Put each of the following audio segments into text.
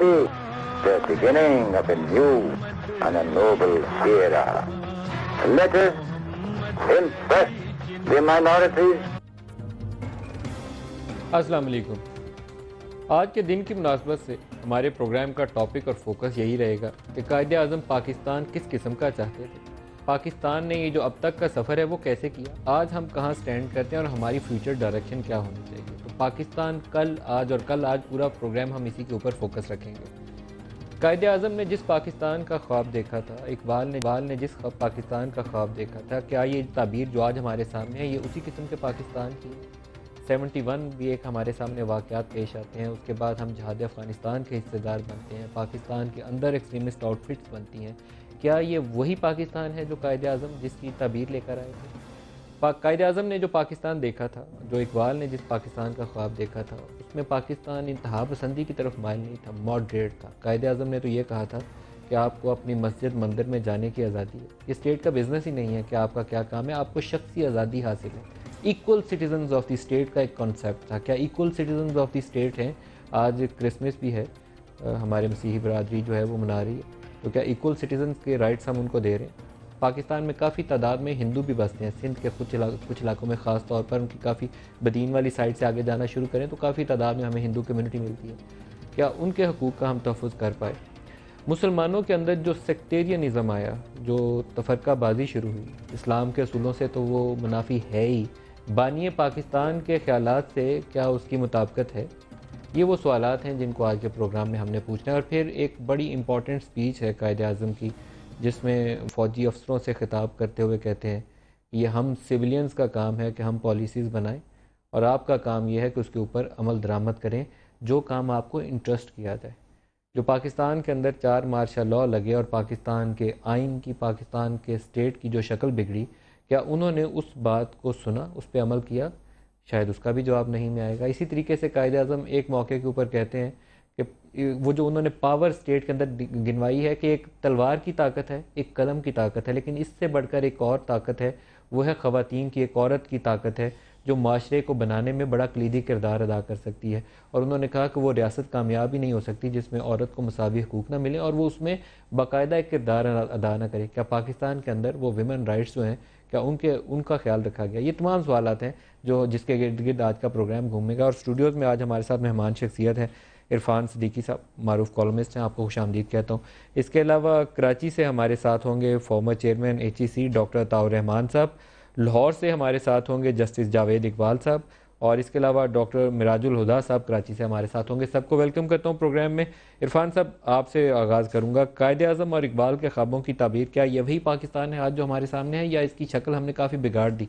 be the beginning of a new and a noble era. Let us impress the minorities. Assalamu alaikum. आज के दिन की मुनासबत से हमारे प्रोग्राम का टॉपिक और फोकस यही रहेगा कि कायद अजम पाकिस्तान किस किस्म का चाहते थे पाकिस्तान ने ये जो अब तक का सफ़र है वो कैसे किया आज हम कहाँ स्टैंड करते हैं और हमारी फ्यूचर डायरेक्शन क्या होनी चाहिए तो पाकिस्तान कल आज और कल आज पूरा प्रोग्राम हम इसी के ऊपर फोकस रखेंगे कायद अजम ने जिस पाकिस्तान का ख्वाब देखा था इकबाल ने इकबाल ने जिस पाकिस्तान का ख्वाब देखा था क्या ये ताबीर जो आज हमारे सामने है ये उसी किस्म के पाकिस्तान की सेवेंटी वन भी एक हमारे सामने वाक़ पेश आते हैं उसके बाद हम जहाद अफ़गानिस्तान के हिस्सेदार बनते हैं पाकिस्तान के अंदर एक्सट्रीमिस्ट आउटफिट्स बनती हैं क्या ये वही पाकिस्तान है जो कायद अजम जिसकी तबीर लेकर आए थे कायद अजम ने जो पाकिस्तान देखा था जो इकबाल ने जिस पाकिस्तान का ख्वाब देखा था उसमें पाकिस्तान इंतहा पसंदी की तरफ मायल नहीं था मॉडरेट था कायद अजम ने तो ये कहा था कि आपको अपनी मस्जिद मंदिर में जाने की आज़ादी है ये स्टेट का बिजनेस ही नहीं है कि आपका क्या काम है आपको शख्सी आज़ादी हासिल है equal citizen of the state का एक कॉन्सेप्ट था क्या equal citizen of the state हैं आज क्रिसमस भी है हमारे मसीही बरदरी जो है वो मना रही है तो क्या इक्वल सिटीजन के राइट्स हम उनको दे रहे हैं पाकिस्तान में काफ़ी तादाद में हिंदू भी बसते हैं सिंध के कुछ इलाकों कुछ इलाकों में ख़ास तौर पर उनकी काफ़ी बदीन वाली साइड से आगे जाना शुरू करें तो काफ़ी तादाद में हमें हिंदू कम्यूनिटी मिलती है क्या उनके हकूक़ का हम तहफ़ कर पाए मुसलमानों के अंदर जो सेक्टेरिया निज़म आया जो तफरकाबाजी शुरू हुई इस्लाम के असूलों से तो वो मुनाफी है ही बानिय पाकिस्तान के ख्याल से क्या उसकी मुताबकत है ये वो सवाल हैं जिनको आज के प्रोग्राम में हमने पूछना है और फिर एक बड़ी इंपॉर्टेंट स्पीच है कायद अजम की जिसमें फ़ौजी अफसरों से खिताब करते हुए कहते हैं ये हम सिविलियंस का काम है कि हम पॉलिसीज़ बनाएं और आपका काम यह है कि उसके ऊपर अमल दरामद करें जो काम आपको इंटरेस्ट किया जाए जो पाकिस्तान के अंदर चार मार्शा लॉ लगे और पाकिस्तान के आइन की पाकिस्तान के स्टेट की जो शक्ल बिगड़ी क्या उन्होंने उस बात को सुना उस पर अमल किया शायद उसका भी जवाब नहीं में आएगा इसी तरीके से कायद अजम एक मौके के ऊपर कहते हैं कि वो जो उन्होंने पावर स्टेट के अंदर गिनवाई है कि एक तलवार की ताकत है एक कलम की ताकत है लेकिन इससे बढ़कर एक और ताकत है वो है ख़वान की एक औरत की ताकत है जो माशरे को बनाने में बड़ा कलीदी किरदार अदा कर सकती है और उन्होंने कहा कि वो रियासत कामयाब ही नहीं हो सकती जिसमें औरत को मसावी हकूक ना मिले और वो उसमें बाकायदा एक किरदार अदा ना करे क्या पाकिस्तान के अंदर वो वेमन राइट्स जो हैं क्या उनके उनका ख्याल रखा गया ये तमाम सवाल हैं जो जिसके गिर्द गिर्द आज का प्रोग्राम घूमेगा और स्टूडियोज़ में आज हमारे साथ मेहमान शख्सियत है इरफान सदीकी साहब मारूफ कॉलमिस्ट हैं आपको खुश आमदीद कहता हूँ इसके अलावा कराची से हमारे साथ होंगे former chairman H E C doctor Taur Rahman साहब लाहौर से हमारे साथ होंगे जस्टिस जावेद इकबाल साहब और इसके अलावा डॉक्टर मिराजुल हुदा साहब कराची से हमारे साथ होंगे सबको वेलकम करता हूँ प्रोग्राम में इरफान साहब आपसे आगाज़ करूँगा कायद अजम और इकबाल के ख्वाबों की ताबीर क्या यही पाकिस्तान है आज जो हमारे सामने है या इसकी शक्ल हमने काफ़ी बिगाड़ दी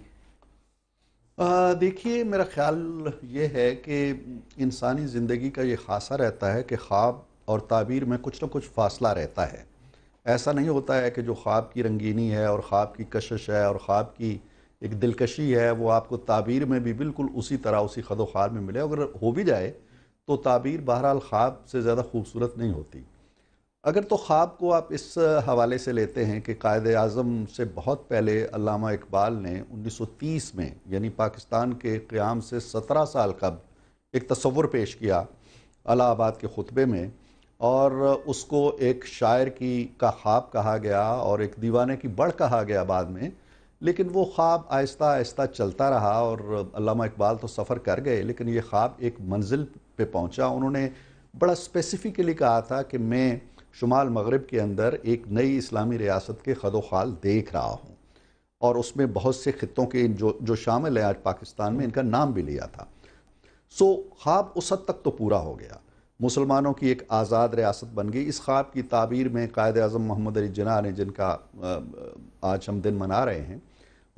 देखिए मेरा ख्याल ये है कि इंसानी ज़िंदगी का ये खासा रहता है कि ख्वाब और ताबीर में कुछ ना कुछ फासला रहता है ऐसा नहीं होता है कि जो ख्वाब की रंगीनी है और ख्वाब की कशिश है और ख्वाब की एक दिलकशी है वो आपको ताबीर में भी बिल्कुल उसी तरह उसी खदोखार में मिले अगर हो भी जाए तो ताबीर बहरहाल ख्वाब से ज़्यादा खूबसूरत नहीं होती अगर तो ख्वाब को आप इस हवाले से लेते हैं कि कायद अज़म से बहुत पहले अलामा इकबाल ने 1930 में यानी पाकिस्तान के क़्याम से 17 साल कब एक तस्वुर पेश किया अलाहाबाद के ख़ुतबे में और उसको एक शायर की का ख्वाब कहा गया और एक दीवाने की बढ़ कहा गया बाद में लेकिन वो ख्वाब आहिस्ता आहिस्ता चलता रहा और अलामा इकबाल तो सफ़र कर गए लेकिन ये ख्वाब एक मंजिल पर पहुँचा उन्होंने बड़ा स्पेसिफ़िकली कहा था कि मैं शुमाल मगरब के अंदर एक नई इस्लामी रियासत के खदोखाल देख रहा हूँ और उसमें बहुत से ख़त्ों के जो जो शामिल हैं आज पाकिस्तान में इनका नाम भी लिया था सो ख्वाब उस हद तक तो पूरा हो गया मुसलमानों की एक आज़ाद रियासत बन गई इस ख्वाब की ताबीर में कायद अजम मोहम्मद अली जना ने जिनका आज हम दिन मना रहे हैं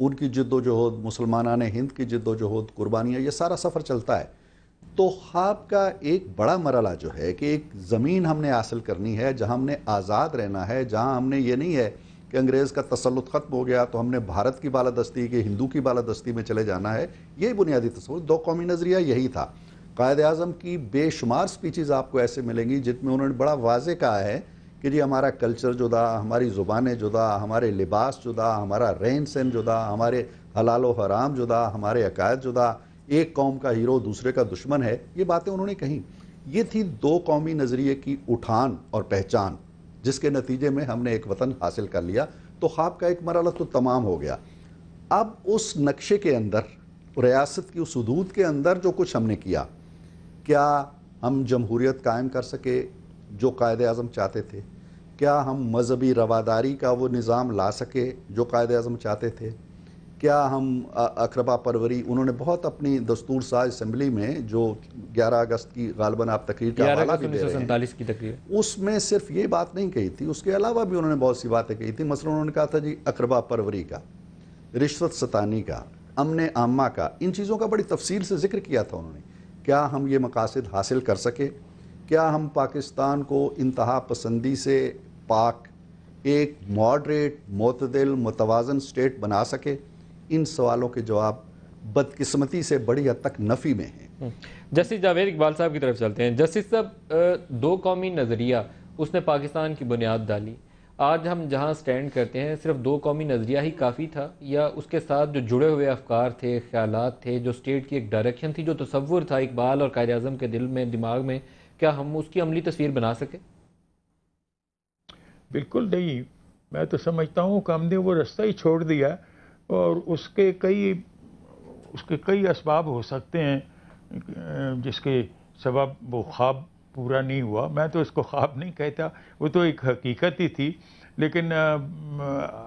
उनकी जद्दोजहद मुसलमाना ने हिंद की जद्दोजहद कुर्बानियाँ यह सारा सफ़र चलता है तो ख्वाब का एक बड़ा मरला जो है कि एक ज़मीन हमने हासिल करनी है जहाँ हमने आज़ाद रहना है जहाँ हमने ये नहीं है कि अंग्रेज़ का तसलुत ख़त्म हो गया तो हमने भारत की बालादस्ती के हिंदू की बालादस्ती में चले जाना है यही बुनियादी तस्वूर दो कौमी नज़रिया यही था कायद अजम की बेशुमार स्पीचेज़ आपको ऐसे मिलेंगी जिनमें उन्होंने बड़ा वाज कहा है कि जी हमारा कल्चर जुदा हमारी ज़ुबान जुदा हमारे लिबास जुदा हमारा रहन सहन जुदा हमारे हलाल हराम जुदा हमारे अकायद जुदा एक कौम का हीरो दूसरे का दुश्मन है ये बातें उन्होंने कही ये थी दो कौमी नज़रिए की उठान और पहचान जिसके नतीजे में हमने एक वतन हासिल कर लिया तो ख्वाब का एक मरला तो तमाम हो गया अब उस नक्शे के अंदर रियासत की उस हदूद के अंदर जो कुछ हमने किया क्या हम जमहूरीत कायम कर सके जो कायद अज़म चाहते थे क्या हम मजहबी रवादारी का वो निज़ाम ला सके जो कायद अज़म चाहते थे क्या हम अकरबा परवरी उन्होंने बहुत अपनी दस्तूर साज असम्बली में जो 11 अगस्त की गालबन आप तकरीर का हवाला भी दे रहे हैं की तकरीर उसमें सिर्फ ये बात नहीं कही थी उसके अलावा भी उन्होंने बहुत सी बातें कही थी मसलन उन्होंने कहा था जी अकरबा परवरी का रिश्वत सतानी का अमन आमा का इन चीज़ों का बड़ी तफसील से जिक्र किया था उन्होंने क्या हम ये मकासद हासिल कर सके क्या हम पाकिस्तान को इंतहा पसंदी से पाक एक मॉडरेट मतदिल मतवाजन स्टेट बना सके इन सवालों के जवाब बदकिस्मती से बड़ी हद तक नफ़ी में हैं हम्म। जस्टिस जावेद इकबाल साहब की तरफ चलते हैं जस्टिस साहब दो कौमी नज़रिया उसने पाकिस्तान की बुनियाद डाली आज हम जहाँ स्टैंड करते हैं सिर्फ दो कौमी नज़रिया ही काफ़ी था या उसके साथ जो जुड़े हुए अफकार थे ख्याल थे जो स्टेट की एक डायरेक्शन थी जो तस्वुर था इकबाल और कायद अजम के दिल में दिमाग में क्या हम उसकी अमली तस्वीर बना सकें बिल्कुल नहीं मैं तो समझता हूँ कि हमने वो रास्ता ही छोड़ दिया और उसके कई उसके कई इसबाब हो सकते हैं जिसके सबब वो ख्वाब पूरा नहीं हुआ मैं तो इसको ख्वाब नहीं कहता वो तो एक हकीकत ही थी लेकिन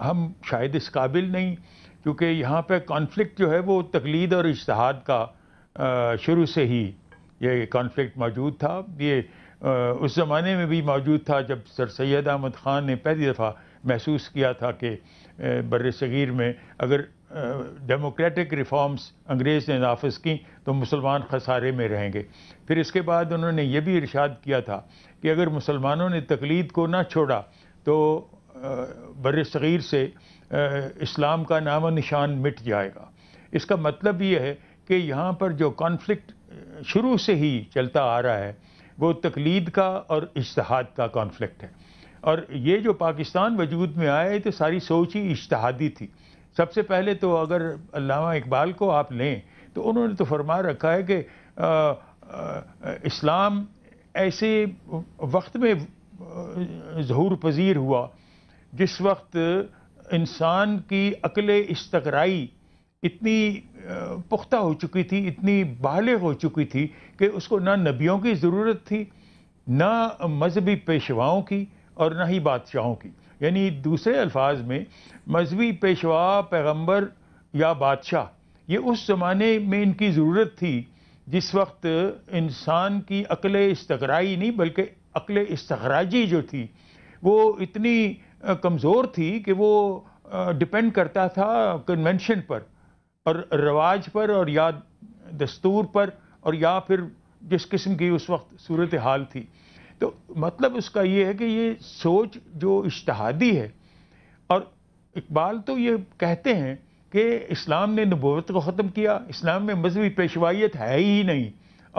हम शायद इस काबिल नहीं क्योंकि यहाँ पे कॉन्फ्लिक्ट जो है वो तकलीद और इश्तहाद का शुरू से ही ये कॉन्फ्लिक्ट मौजूद था ये उस ज़माने में भी मौजूद था जब सर सैद अहमद ख़ान ने पहली दफ़ा महसूस किया था कि बर सग़ीर में अगर डेमोक्रेटिक रिफॉर्म्स अंग्रेज़ ने नाफज की तो मुसलमान खसारे में रहेंगे फिर इसके बाद उन्होंने ये भी इरशाद किया था कि अगर मुसलमानों ने तकलीद को ना छोड़ा तो बर सग़ीर से इस्लाम का नाम निशान मिट जाएगा इसका मतलब ये है कि यहाँ पर जो कॉन्फ्लिक्ट शुरू से ही चलता आ रहा है वो तकलीद का और इश्तहाद का कॉन्फ्लिक्ट है और ये जो पाकिस्तान वजूद में आए तो सारी सोच ही इश्तहादी थी सबसे पहले तो अगर अलामा इकबाल को आप लें तो उन्होंने तो फरमा रखा है कि आ, आ, इस्लाम ऐसे वक्त में जहूर पजीर हुआ जिस वक्त इंसान की अकल इस्तकराई इतनी पुख्ता हो चुकी थी इतनी बालग हो चुकी थी कि उसको ना नबियों की ज़रूरत थी ना मजहबी पेशवाओं की और न ही बादशाहों की यानी दूसरे अल्फाज में मजहबी पेशवा पैगंबर या बादशाह ये उस ज़माने में इनकी ज़रूरत थी जिस वक्त इंसान की अकल इस्तराई नहीं बल्कि अकल इसतराजी जो थी वो इतनी कमज़ोर थी कि वो डिपेंड करता था कन्वेंशन पर और रवाज पर और या दस्तूर पर और या फिर जिस किस्म की उस वक्त सूरत हाल थी तो मतलब उसका ये है कि ये सोच जो इश्तहादी है और इकबाल तो ये कहते हैं कि इस्लाम ने नबूत को ख़त्म किया इस्लाम में मजहबी पेशवाइत है ही नहीं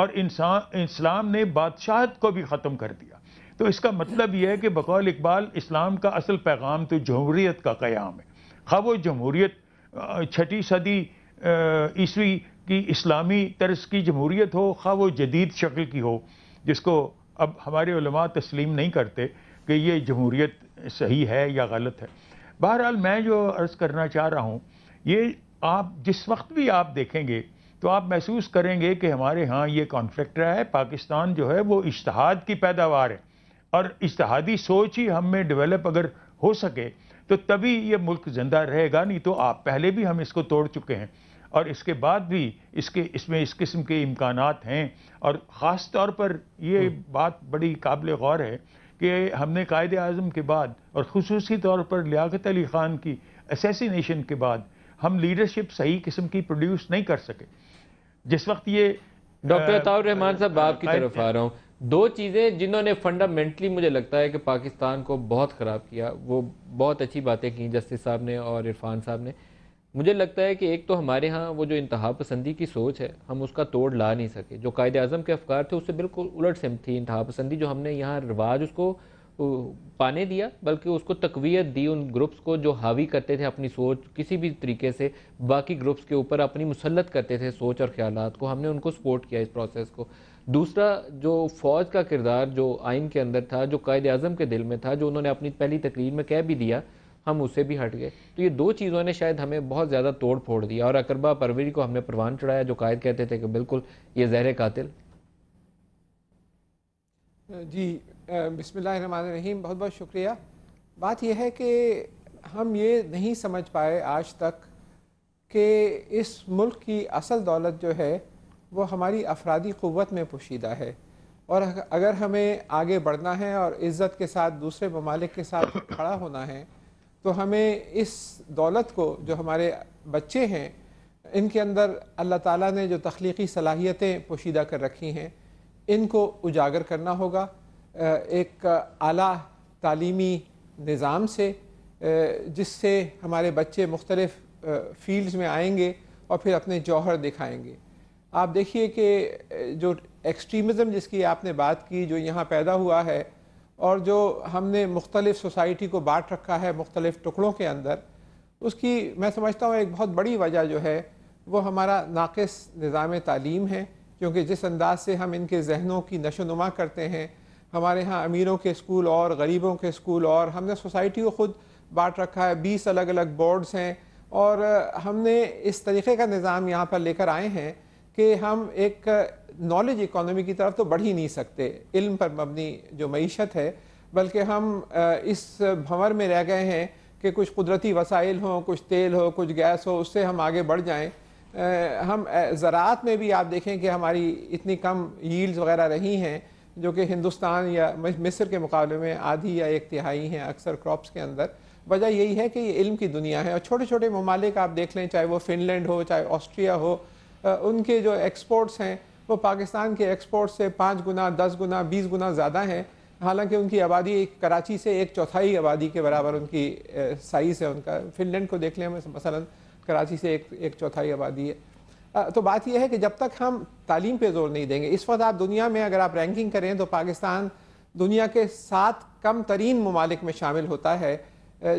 और इंसान इस्लाम ने बादशाहत को भी ख़त्म कर दिया तो इसका मतलब यह है कि बकौल इकबाल इस्लाम का असल पैगाम तो जमहूरीत का क़्याम है खा वो जमहूरीत छठी सदी ईस्वी की इस्लामी तर्ज की जमहूरीत हो खा वो जदीद शक्ल की हो जिसको अब हमारे तस्लीम नहीं करते कि ये जमहूरीत सही है या गलत है बहरहाल मैं जो अर्ज़ करना चाह रहा हूँ ये आप जिस वक्त भी आप देखेंगे तो आप महसूस करेंगे कि हमारे यहाँ ये कॉन्फ्लिक्ट रहा है पाकिस्तान जो है वो इश्तहाद की पैदावार है और इश्तहादी सोच ही हम में डेवलप अगर हो सके तो तभी ये मुल्क ज़िंदा रहेगा नहीं तो आप पहले भी हम इसको तोड़ चुके हैं और इसके बाद भी इसके इसमें इस किस्म के इम्कान हैं और ख़ास तौर पर ये हम्म। बात बड़ी काबिल गौर है कि हमने कायद अजम के बाद और खसूस तौर पर लियात अली ख़ान की असैसिनेशन के बाद हम लीडरशिप सही किस्म की प्रोड्यूस नहीं कर सके जिस वक्त ये डॉक्टर अताउर रहमान साहब आपकी तरफ आ रहा हूँ दो चीज़ें जिन्होंने फंडामेंटली मुझे लगता है कि पाकिस्तान को बहुत ख़राब किया वो बहुत अच्छी बातें की जस्टिस साहब ने और इरफान साहब ने मुझे लगता है कि एक तो हमारे यहाँ वो जो इंतहा पसंदी की सोच है हम उसका तोड़ ला नहीं सके जो कायद अजम के अफकार थे उससे बिल्कुल उलट सिम थी इंतहा पसंदी जो हमने यहाँ रिवाज उसको पाने दिया बल्कि उसको तकवीत दी उन ग्रुप्स को जो हावी करते थे अपनी सोच किसी भी तरीके से बाकी ग्रुप्स के ऊपर अपनी मुसलत करते थे सोच और ख्याल को हमने उनको सपोर्ट किया इस प्रोसेस को दूसरा जो फ़ौज का किरदार जो आइन के अंदर था जो कायद अजम के दिल में था जो उन्होंने अपनी पहली तकरीर में कह भी दिया हम उससे भी हट गए तो ये दो चीज़ों ने शायद हमें बहुत ज़्यादा तोड़ फोड़ दिया और अकरबा परवरी को हमने परवान चढ़ाया जो कायद कहते थे कि बिल्कुल ये जहर कातिल जी रही बहुत बहुत शुक्रिया बात यह है कि हम ये नहीं समझ पाए आज तक कि इस मुल्क की असल दौलत जो है वो हमारी अफरादी क़वत में पोशीदा है और अगर हमें आगे बढ़ना है और इज़्ज़त के साथ दूसरे ममालिक के साथ खड़ा होना है तो हमें इस दौलत को जो हमारे बच्चे हैं इनके अंदर अल्लाह ताला ने जो तख्लीकी सलाहियतें पोशीदा कर रखी हैं इनको उजागर करना होगा एक आला तालीमी निज़ाम से जिससे हमारे बच्चे मुख्तलफ़ फील्ड्स में आएंगे और फिर अपने जौहर दिखाएंगे आप देखिए कि जो एक्सट्रीमिज़म जिसकी आपने बात की जो यहाँ पैदा हुआ है और जो हमने मुख्तलिफ़ सोसाइटी को बांट रखा है मुख्तलिफ़ टुकड़ों के अंदर उसकी मैं समझता हूँ एक बहुत बड़ी वजह जो है वो हमारा नाक़स निज़ाम तालीम है क्योंकि जिस अंदाज से हम इनके जहनों की नशोनुमा करते हैं हमारे यहाँ अमीरों के स्कूल और गरीबों के स्कूल और हमने सोसाइटी को ख़ुद बांट रखा है बीस अलग अलग बोर्ड्स हैं और हमने इस तरीके का निज़ाम यहाँ पर लेकर आए हैं कि हम एक नॉलेज इकोनॉमी की तरफ तो बढ़ ही नहीं सकते इल्म पर मबनी जो मीशत है बल्कि हम इस भंवर में रह गए हैं कि कुछ कुदरती वसाइल हों कुछ तेल हो कुछ गैस हो उससे हम आगे बढ़ जाएं हम ज़रात में भी आप देखें कि हमारी इतनी कम यील्ड्स वगैरह रही हैं जो कि हिंदुस्तान या मिस्र के मुकाबले में आधी या एक तिहाई हैं अक्सर क्रॉप्स के अंदर वजह यही है कि ये इल्म की दुनिया है और छोटे छोटे ममालिक आप देख लें चाहे वो फिनलैंड हो चाहे ऑस्ट्रिया हो उनके जो एक्सपोर्ट्स हैं वो पाकिस्तान के एक्सपोर्ट से पाँच गुना दस गुना बीस गुना ज़्यादा हैं हालांकि उनकी आबादी कराची से एक चौथाई आबादी के बराबर उनकी साइज़ है उनका फिनलैंड को देख लें मसला कराची से एक एक चौथाई आबादी है तो बात यह है कि जब तक हम तालीम पे जोर नहीं देंगे इस वक्त आप दुनिया में अगर आप रैंकिंग करें तो पाकिस्तान दुनिया के सात कम तरीन ममालिक में शामिल होता है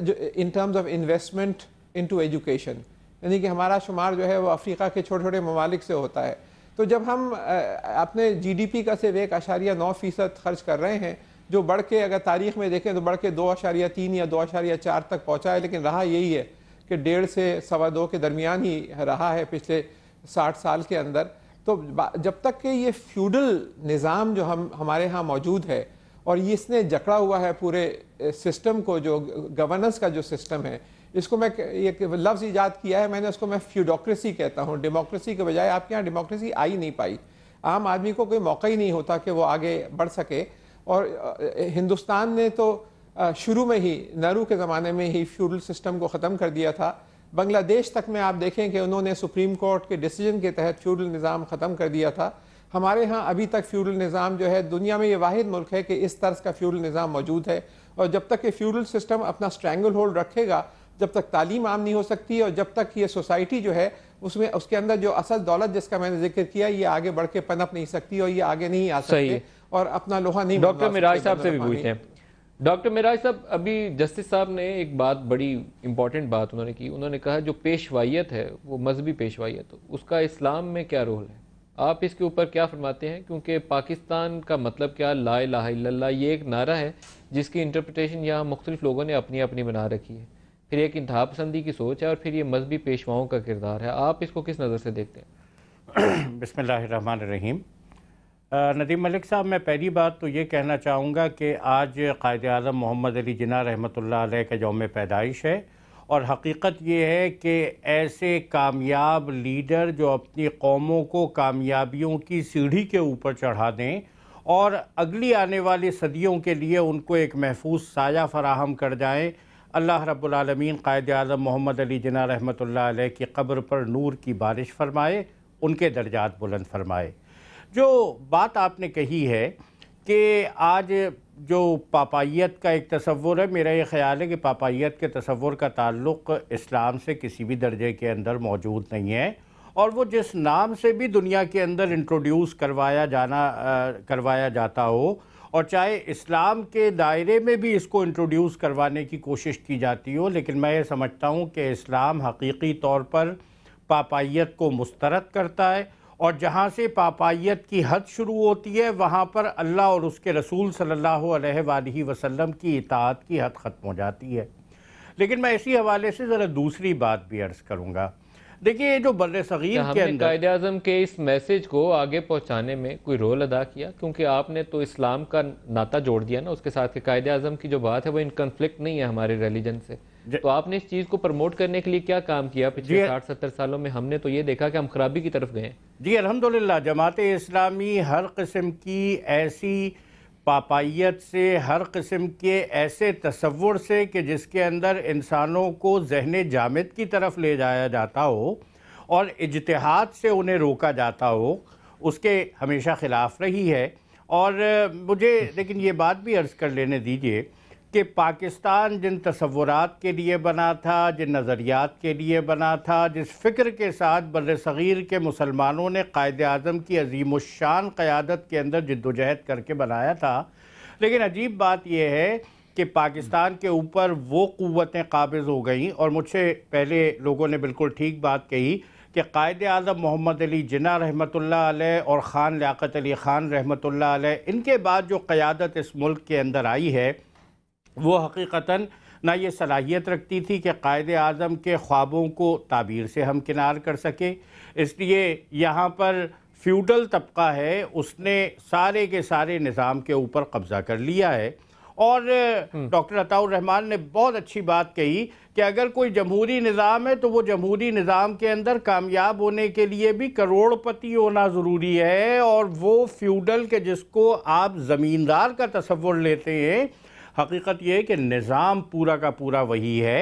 जो in terms of investment into education यानी कि हमारा शुमार जो है वो अफ्रीका के छोटे छोटे ममालिक से होता है तो जब हम अपने जीडीपी का सिर्फ एक आशारिया नौ फीसद खर्च कर रहे हैं जो बढ़ के अगर तारीख में देखें तो बढ़ के दो आशारिया तीन या दो आशारिया चार तक पहुँचा है लेकिन रहा यही है कि डेढ़ से सवा दो के दरमियान ही रहा है पिछले साठ साल के अंदर तो जब तक कि ये फ्यूडल निज़ाम जो हम हमारे यहाँ मौजूद है और ये इसने जकड़ा हुआ है पूरे सिस्टम को जो गवर्नेंस का जो सिस्टम है इसको मैं ये लफ्ज़ ईजाद किया है मैंने उसको मैं फ्यूडोक्रेसी कहता हूँ डेमोक्रेसी के बजाय आपके यहाँ डेमोक्रेसी आ ही नहीं पाई आम आदमी को कोई मौका ही नहीं होता कि वो आगे बढ़ सके और हिंदुस्तान ने तो शुरू में ही नरू के ज़माने में ही फ्यूडल सिस्टम को ख़त्म कर दिया था बांग्लादेश तक में आप देखें कि उन्होंने सुप्रीम कोर्ट के डिसीजन के तहत फ्यूडल निज़ाम ख़त्म कर दिया था हमारे यहाँ अभी तक फ्यूडल निज़ाम जो है दुनिया में ये वाद मुल्क है कि इस तर्ज का फ्यूडल निज़ाम मौजूद है और जब तक ये फ्यूडल सिस्टम अपना स्ट्रैंगल होल्ड रखेगा जब तक तालीम आम नहीं हो सकती और जब तक ये सोसाइटी जो है उसमें उसके अंदर जो असल दौलत जिसका मैंने जिक्र किया ये आगे बढ़ के पनप नहीं सकती और ये आगे नहीं आ सकती और अपना लोहा नहीं डॉक्टर मिराज साहब से भी पूछते हैं डॉक्टर मिराज साहब अभी जस्टिस साहब ने एक बात बड़ी इंपॉर्टेंट बात उन्होंने की उन्होंने कहा जो पेशवाइत है वो मजहबी पेशवाइत उसका इस्लाम में क्या रोल है आप इसके ऊपर क्या फरमाते हैं क्योंकि पाकिस्तान का मतलब क्या ला ला ये एक नारा है जिसकी इंटरप्रटेशन यहाँ मुख्तलिफ लोगों ने अपनी अपनी बना रखी है फिर एक इंतहा पसंदी की सोच है और फिर ये मजहबी पेशवाओं का किरदार है आप इसको किस नज़र से देखते हैं बसमान नदीम मलिक साहब मैं पहली बात तो ये कहना चाहूँगा कि आज कायद अजम मोहम्मद अली जना रहमत का योम पैदाइश है और हकीकत ये है कि ऐसे कामयाब लीडर जो अपनी कौमों को कामयाबियों की सीढ़ी के ऊपर चढ़ा दें और अगली आने वाली सदियों के लिए उनको एक महफूज साया फराहम कर जाएँ अल्लाह रब्लमीन कायद अजम मोहम्मद अली जना रहमत की कब्र पर नूर की बारिश फरमाए उनके दर्जात बुलंद फरमाए जो बात आपने कही है कि आज जो पापाइत का एक तस्वुर है मेरा ये ख्याल है कि पापाइत के तस्वुर का ताल्लुक़ इस्लाम से किसी भी दर्जे के अंदर मौजूद नहीं है और वो जिस नाम से भी दुनिया के अंदर इंट्रोड्यूस करवाया जाना आ, करवाया जाता हो और चाहे इस्लाम के दायरे में भी इसको इंट्रोड्यूस करवाने की कोशिश की जाती हो लेकिन मैं ये समझता हूँ कि इस्लाम हकीकी तौर पर पापाइत को मुस्तरद करता है और जहाँ से पापाइत की हद शुरू होती है वहाँ पर अल्लाह और उसके रसूल सल्ला वसलम की इतात की हद ख़त्म हो जाती है लेकिन मैं इसी हवाले से ज़रा दूसरी बात भी अर्ज़ करूँगा देखिए ये जो बर सगीर के अंदर कायद अजम के इस मैसेज को आगे पहुँचाने में कोई रोल अदा किया क्योंकि आपने तो इस्लाम का नाता जोड़ दिया ना उसके साथ के कायद अजम की जो बात है वो इन कन्फ्लिक्ट नहीं है हमारे रिलीजन से तो आपने इस चीज़ को प्रमोट करने के लिए क्या काम किया पिछले साठ सत्तर सालों में हमने तो ये देखा कि हम खराबी की तरफ गए जी अलहमदिल्ला जमात इस्लामी हर किस्म की ऐसी पापाइत से हर किस्म के ऐसे तस्वुर से कि जिसके अंदर इंसानों को जहन जामद की तरफ ले जाया जाता हो और इजतहाद से उन्हें रोका जाता हो उसके हमेशा ख़िलाफ़ रही है और मुझे लेकिन ये बात भी अर्ज़ कर लेने दीजिए कि पाकिस्तान जिन तस्वुरात के लिए बना था जिन नज़रियात के लिए बना था जिस फ़िक्र के साथ बर सग़ीर के मुसलमानों ने कायद अज़म की अजीम शान क़्यादत के अंदर जद्दोजहद करके बनाया था लेकिन अजीब बात यह है कि पाकिस्तान के ऊपर वो क़वतें काबज़ हो गई और मुझसे पहले लोगों ने बिल्कुल ठीक बात कही कि कायद अजम मोहम्मद अली जना रहमत आलै और ख़ान लियात अली ख़ान रहमत अलैह इनके बाद जो क़्यादत इस मुल्क के अंदर आई है वो हकीकता ना ये सलाहियत रखती थी कि कायद अज़म के ख्वाबों को ताबीर से हम किनार कर सके इसलिए यहाँ पर फ्यूडल तबका है उसने सारे के सारे निज़ाम के ऊपर कब्ज़ा कर लिया है और हम्म। डॉक्टर अताउरहमान ने बहुत अच्छी बात कही कि अगर कोई जमहूरी निज़ाम है तो वो जमहूरी निज़ाम के अंदर कामयाब होने के लिए भी करोड़पति होना ज़रूरी है और वो फ्यूडल के जिसको आप ज़मींदार का तस्वुर लेते हैं हकीकत यह है कि निज़ाम पूरा का पूरा वही है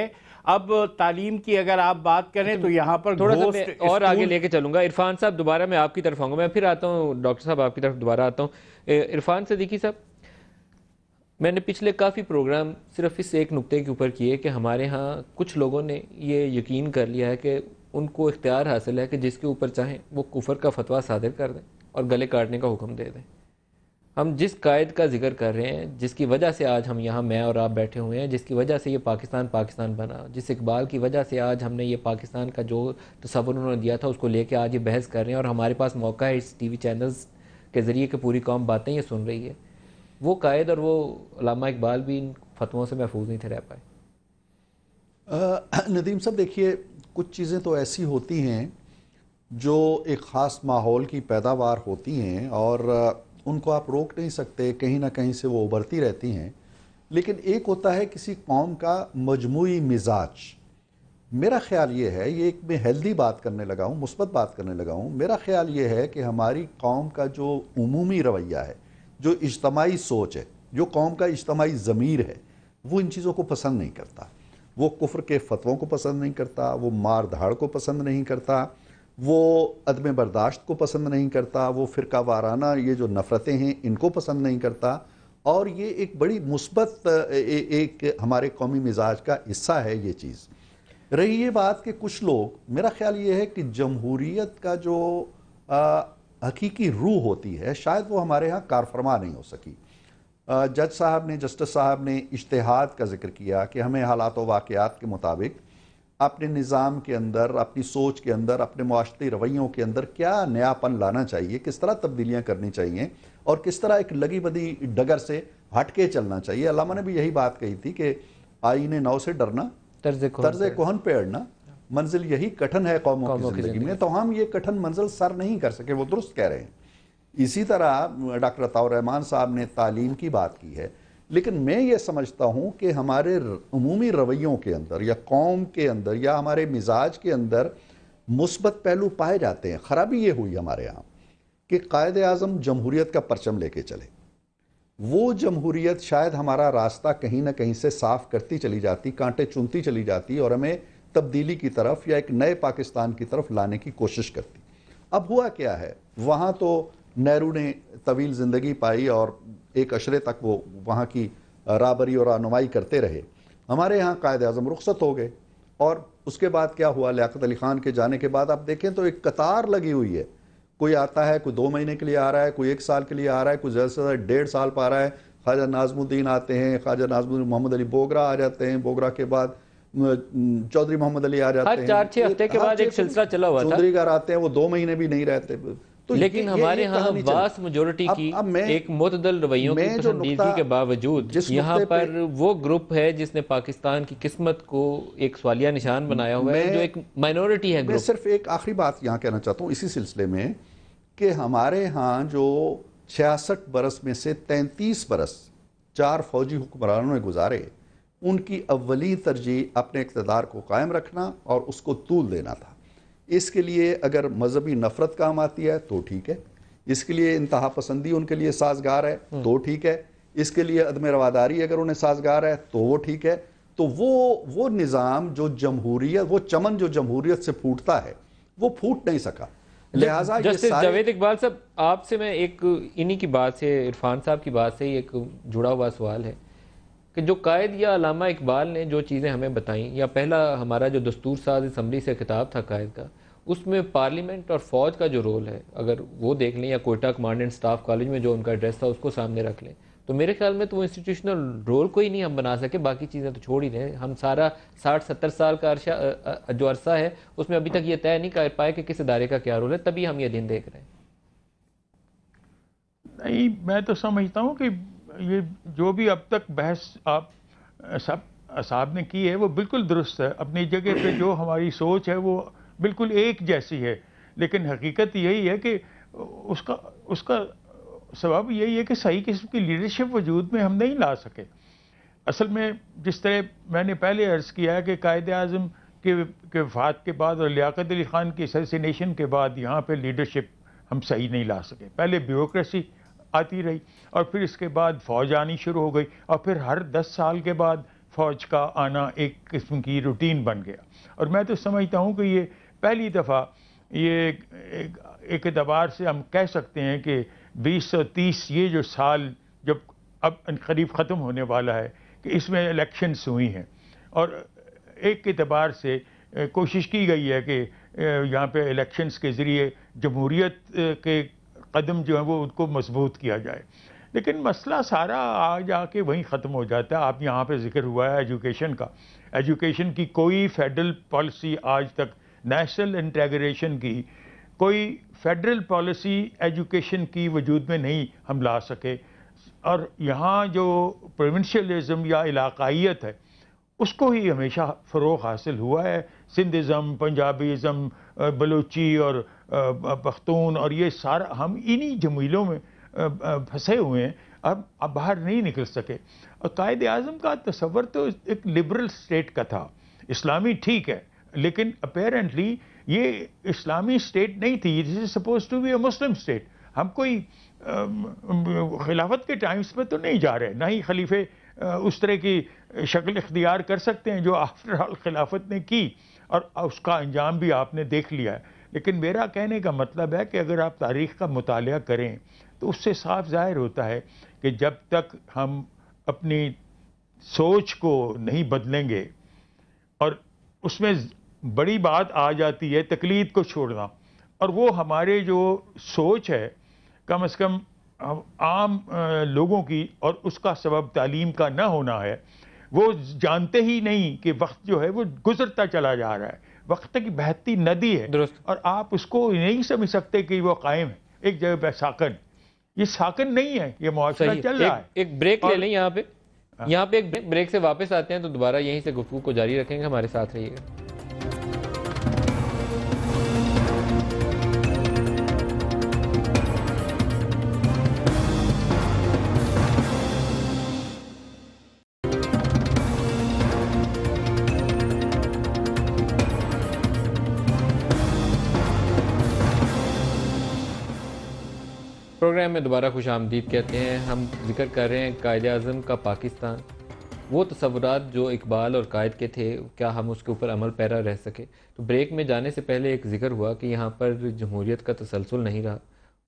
अब तालीम की अगर आप बात करें तो यहाँ पर थोड़ा सा मैं और आगे लेके चलूंगा इरफान साहब दोबारा मैं आपकी तरफ आऊंगा मैं फिर आता हूँ डॉक्टर साहब आपकी तरफ दोबारा आता हूँ इरफान से देखिए साहब मैंने पिछले काफ़ी प्रोग्राम सिर्फ इस एक नुक्ते के ऊपर किए कि हमारे यहाँ कुछ लोगों ने ये यकीन कर लिया है कि उनको इख्तियार हासिल है कि जिसके ऊपर चाहें वो कुफर का फतवा सादिर कर दें और गले काटने का हुक्म दे दें हम जिस कायद का जिक्र कर रहे हैं जिसकी वजह से आज हम यहाँ मैं और आप बैठे हुए हैं जिसकी वजह से ये पाकिस्तान पाकिस्तान बना जिस इकबाल की वजह से आज हमने ये पाकिस्तान का जो तस्वर उन्होंने दिया था उसको लेके आज ये बहस कर रहे हैं और हमारे पास मौका है इस टी वी चैनल्स के ज़रिए कि पूरी कौम बातें ये सुन रही है वो कायद और वो अलामा इकबाल भी इन फतवों से महफूज नहीं थे रह पाए नदीम साहब देखिए कुछ चीज़ें तो ऐसी होती हैं जो एक ख़ास माहौल की पैदावार होती हैं और उनको आप रोक नहीं सकते कहीं ना कहीं से वो उभरती रहती हैं लेकिन एक होता है किसी कौम का मजमू मिजाज मेरा ख्याल ये है ये एक मैं हेल्दी बात करने लगा हूँ मुस्बत बात करने लगा हूँ मेरा ख्याल ये है कि हमारी कौम का जो उमूमी रवैया है जो इज्तमाही सोच है जो कौम का इज्तमाही ज़मीर है वो इन चीज़ों को पसंद नहीं करता वो कुफ्र के फतवों को पसंद नहीं करता वो मार धाड़ को पसंद नहीं करता वो अदम बर्दाश्त को पसंद नहीं करता वो फ़िरका वाराना ये जो नफ़रतें हैं इनको पसंद नहीं करता और ये एक बड़ी मुस्बत एक हमारे कौमी मिजाज का हिस्सा है ये चीज़ रही ये बात कि कुछ लोग मेरा ख्याल ये है कि जमहूरीत का जो हकीकी रूह होती है शायद वो हमारे यहाँ कारफरमा नहीं हो सकी जज साहब ने जस्टिस साहब ने इश्तहाद का जिक्र किया कि हमें हालात वाक़ात के मुताबिक अपने निज़ाम के अंदर अपनी सोच के अंदर अपने मुआशती रवैयों के अंदर क्या नयापन लाना चाहिए किस तरह तब्दीलियाँ करनी चाहिए और किस तरह एक लगी बदी डगर से हट के चलना चाहिए अलामा ने भी यही बात कही थी कि ने नौ से डरना तर्ज तर्ज कोहन पे अड़ना मंजिल यही कठिन है कौमों की ज़िंदगी में तो हम ये कठिन मंजिल सर नहीं कर सके वो दुरुस्त कह रहे हैं इसी तरह डॉक्टर ताउर रहमान साहब ने तालीम की बात की है लेकिन मैं ये समझता हूँ कि हमारे अमूमी रवैयों के अंदर या कौम के अंदर या हमारे मिजाज के अंदर मुस्बत पहलू पाए जाते हैं ख़राबी ये हुई हमारे यहाँ कि कायद अज़म जमहूरीत का परचम लेके चले वो जमहूरीत शायद हमारा रास्ता कहीं ना कहीं से साफ़ करती चली जाती कांटे चुनती चली जाती और हमें तब्दीली की तरफ या एक नए पाकिस्तान की तरफ लाने की कोशिश करती अब हुआ क्या है वहाँ तो नेहरू ने तवील ज़िंदगी पाई और एक अशरे तक वो वहाँ की राबरी और रनुमाई करते रहे हमारे यहाँ कायद अजम रुख्सत हो गए और उसके बाद क्या हुआ लियात अली ख़ान के जाने के बाद आप देखें तो एक कतार लगी हुई है कोई आता है कोई दो महीने के लिए आ रहा है कोई एक साल के लिए आ रहा है कोई ज़्यादा से ज़्यादा डेढ़ साल पा रहा है ख्वाजा नाजमुद्दीन आते हैं ख्वाजा नाजमुद्दीन मोहम्मद अली बोगरा आ जाते हैं बोगरा के बाद चौधरी मोहम्मद अली आ जाते हैं चार छः हफ्ते के बाद एक सिलसिला चला हुआ चौधरी घर आते हैं वो दो महीने भी नहीं रहते तो लेकिन हमारे यहाँ बास मेजोरिटी की अब, मैं, एक मतदल रवैयों की पसंदीदगी के बावजूद यहाँ पर वो ग्रुप है जिसने पाकिस्तान की किस्मत को एक सवालिया निशान बनाया हुआ है जो एक माइनॉरिटी है मैं सिर्फ एक आखिरी बात यहाँ कहना चाहता हूँ इसी सिलसिले में कि हमारे यहाँ जो छियासठ बरस में से तैंतीस बरस चार फौजी हुक्मरानों ने गुजारे उनकी अवली तरजीह अपने इकतदार को कायम रखना और उसको तूल देना था इसके लिए अगर मजहबी नफरत काम आती है तो ठीक है इसके लिए इंतहा पसंदी उनके लिए साजगार है हम्म। तो ठीक है इसके लिए अदम रवादारी अगर उन्हें साजगार है तो वो ठीक है तो वो वो निज़ाम जो जमहूरियत वो चमन जो जमहूरियत से फूटता है वो फूट नहीं सका लिहाजा जावेद इकबाल साहब आपसे मैं एक इन्हीं की बात से इरफान साहब की बात से ही एक जुड़ा हुआ सवाल है कि जो कायद या अलामा इकबाल ने जो चीज़ें हमें बताई या पहला हमारा जो दस्तूर साज इसम्बली से खिताब था कायद का उसमें पार्लियामेंट और फ़ौज का जो रोल है अगर वो देख लें या Quetta command and staff college में जो उनका एड्रेस था उसको सामने रख लें तो मेरे ख्याल में तो वो इंस्टीट्यूशनल रोल को ही नहीं हम बना सके बाकी चीज़ें तो छोड़ ही दें हम सारा साठ सत्तर साल का अरसा जो अरसा है उसमें अभी तक ये तय नहीं कर पाए कि किस इदारे का क्या रोल है तभी हम ये दिन देख रहे हैं नहीं मैं तो समझता हूँ कि ये जो भी अब तक बहस आप सब साहब ने की है वो बिल्कुल दुरुस्त है अपनी जगह पे जो हमारी सोच है वो बिल्कुल एक जैसी है लेकिन हकीकत यही है कि उसका उसका सबब यही है कि सही किस्म की लीडरशिप वजूद में हम नहीं ला सके असल में जिस तरह मैंने पहले अर्ज़ किया है कि कायद अजम के के वफात के बाद और लियाकत अली ख़ान की असैसिनेशन के बाद यहाँ पर लीडरशिप हम सही नहीं ला सके पहले ब्यूरोसी आती रही और फिर इसके बाद फौज आनी शुरू हो गई और फिर हर दस साल के बाद फौज का आना एक किस्म की रूटीन बन गया और मैं तो समझता हूँ कि ये पहली दफ़ा ये एक, एतबार से हम कह सकते हैं कि बीस सौ तीस ये जो साल जब अब करीब ख़त्म होने वाला है कि इसमें इलेक्शंस हुई हैं और एक एतबार से कोशिश की गई है कि यहाँ पे इलेक्शंस के ज़रिए जमहूरीत के कदम जो है वो उनको मजबूत किया जाए लेकिन मसला सारा आ जाके वहीं ख़त्म हो जाता है आप यहाँ पे जिक्र हुआ है एजुकेशन का एजुकेशन की कोई फेडरल पॉलिसी आज तक नेशनल इंटेग्रेशन की कोई फेडरल पॉलिसी एजुकेशन की वजूद में नहीं हम ला सके और यहाँ जो प्रोविंशलिज़म या इलाकाइत है उसको ही हमेशा फ़रोग हासिल हुआ है सिंधिज़म पंजाबीज़म बलूची और पख्तून और ये सारा हम इन्हीं जमीलों में फंसे हुए हैं अब अब बाहर नहीं निकल सके और कायद अजम का तस्वर तो एक लिबरल स्टेट का था इस्लामी ठीक है लेकिन अपेरेंटली ये इस्लामी स्टेट नहीं थी this is suppose to be a Muslim state हम कोई खिलाफत के टाइम्स में तो नहीं जा रहे ना ही खलीफे उस तरह की शक्ल इख्तियार कर सकते हैं जो आफ्टर ऑल खिलाफत ने की और उसका अंजाम भी आपने देख लिया है लेकिन मेरा कहने का मतलब है कि अगर आप तारीख़ का मुताल करें तो उससे साफ जाहिर होता है कि जब तक हम अपनी सोच को नहीं बदलेंगे और उसमें बड़ी बात आ जाती है तकलीद को छोड़ना और वो हमारे जो सोच है कम से कम आम लोगों की और उसका सबब तालीम का ना होना है वो जानते ही नहीं कि वक्त जो है वो गुजरता चला जा रहा है वक्त की बहती नदी है और आप उसको नहीं समझ सकते कि वो कायम है एक जगह पर साकन ये साकन नहीं है ये मुआवजा चल रहा है एक ब्रेक ले लें यहाँ पे हाँ। यहाँ पे एक ब्रेक से वापस आते हैं तो दोबारा यहीं से गुफ्तु को जारी रखेंगे हमारे साथ रहिएगा प्रोग्राम में दोबारा खुश आमदीद कहते हैं हम जिक्र कर रहे हैं कायद अजम का पाकिस्तान वो तस्वुरात जो इकबाल और कायद के थे क्या हम उसके ऊपर अमल पैरा रह सके तो ब्रेक में जाने से पहले एक जिक्र हुआ कि यहाँ पर जमहूरीत का तसलसल नहीं रहा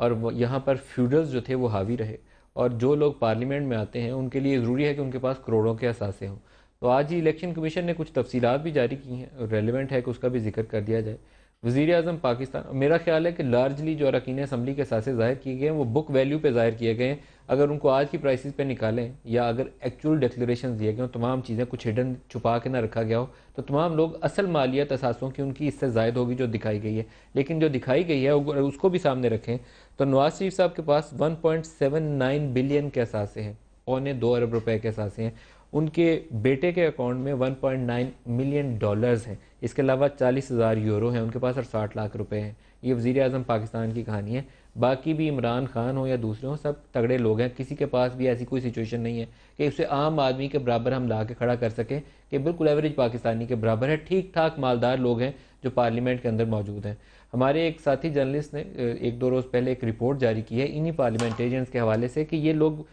और यहाँ पर फ्यूडल्स जो थे वो हावी रहे और जो लोग पार्लियामेंट में आते हैं उनके लिए ज़रूरी है कि उनके पास करोड़ों के असासे हों तो आज ही इलेक्शन कमीशन ने कुछ तफसीत भी जारी की हैं और रेलिवेंट है कि उसका भी जिक्र कर दिया जाए वजीर अजम पाकिस्तान मेरा ख्याल है कि लार्जली जो अरकान असम्बली के सासे ज़ाहिर किए गए हैं वो बुक वैल्यू पे ज़ाहिर किए गए हैं अगर उनको आज की प्राइसेस पे निकालें या अगर एक्चुअल डिक्लेरेशन दिए गए हों तमाम चीज़ें कुछ हिडन छुपा के ना रखा गया हो तो तमाम लोग असल मालियत असासों की उनकी इससे जायद होगी जो दिखाई गई है लेकिन जो दिखाई गई है उसको भी सामने रखें तो नवाज शरीफ साहब के पास one point seven nine billion के असासे हैं पौने दो अरब रुपये के असासे हैं उनके बेटे के अकाउंट में one point nine million dollars हैं इसके अलावा चालीस हज़ार यूरो हैं उनके पास और साठ लाख रुपए हैं ये वज़ी अजम पाकिस्तान की कहानी है बाकी भी इमरान खान हो या दूसरे हों सब तगड़े लोग हैं किसी के पास भी ऐसी कोई सिचुएशन नहीं है कि उसे आम आदमी के बराबर हम ला के खड़ा कर सकें कि बिल्कुल एवरेज पाकिस्तानी के बराबर है ठीक ठाक मालदार लोग हैं जो पार्लियामेंट के अंदर मौजूद हैं हमारे एक साथी जर्नलिस्ट ने एक दो रोज़ पहले एक रिपोर्ट जारी की है इन्हीं पार्लियामेंटेरियंस के हवाले से कि ये लोग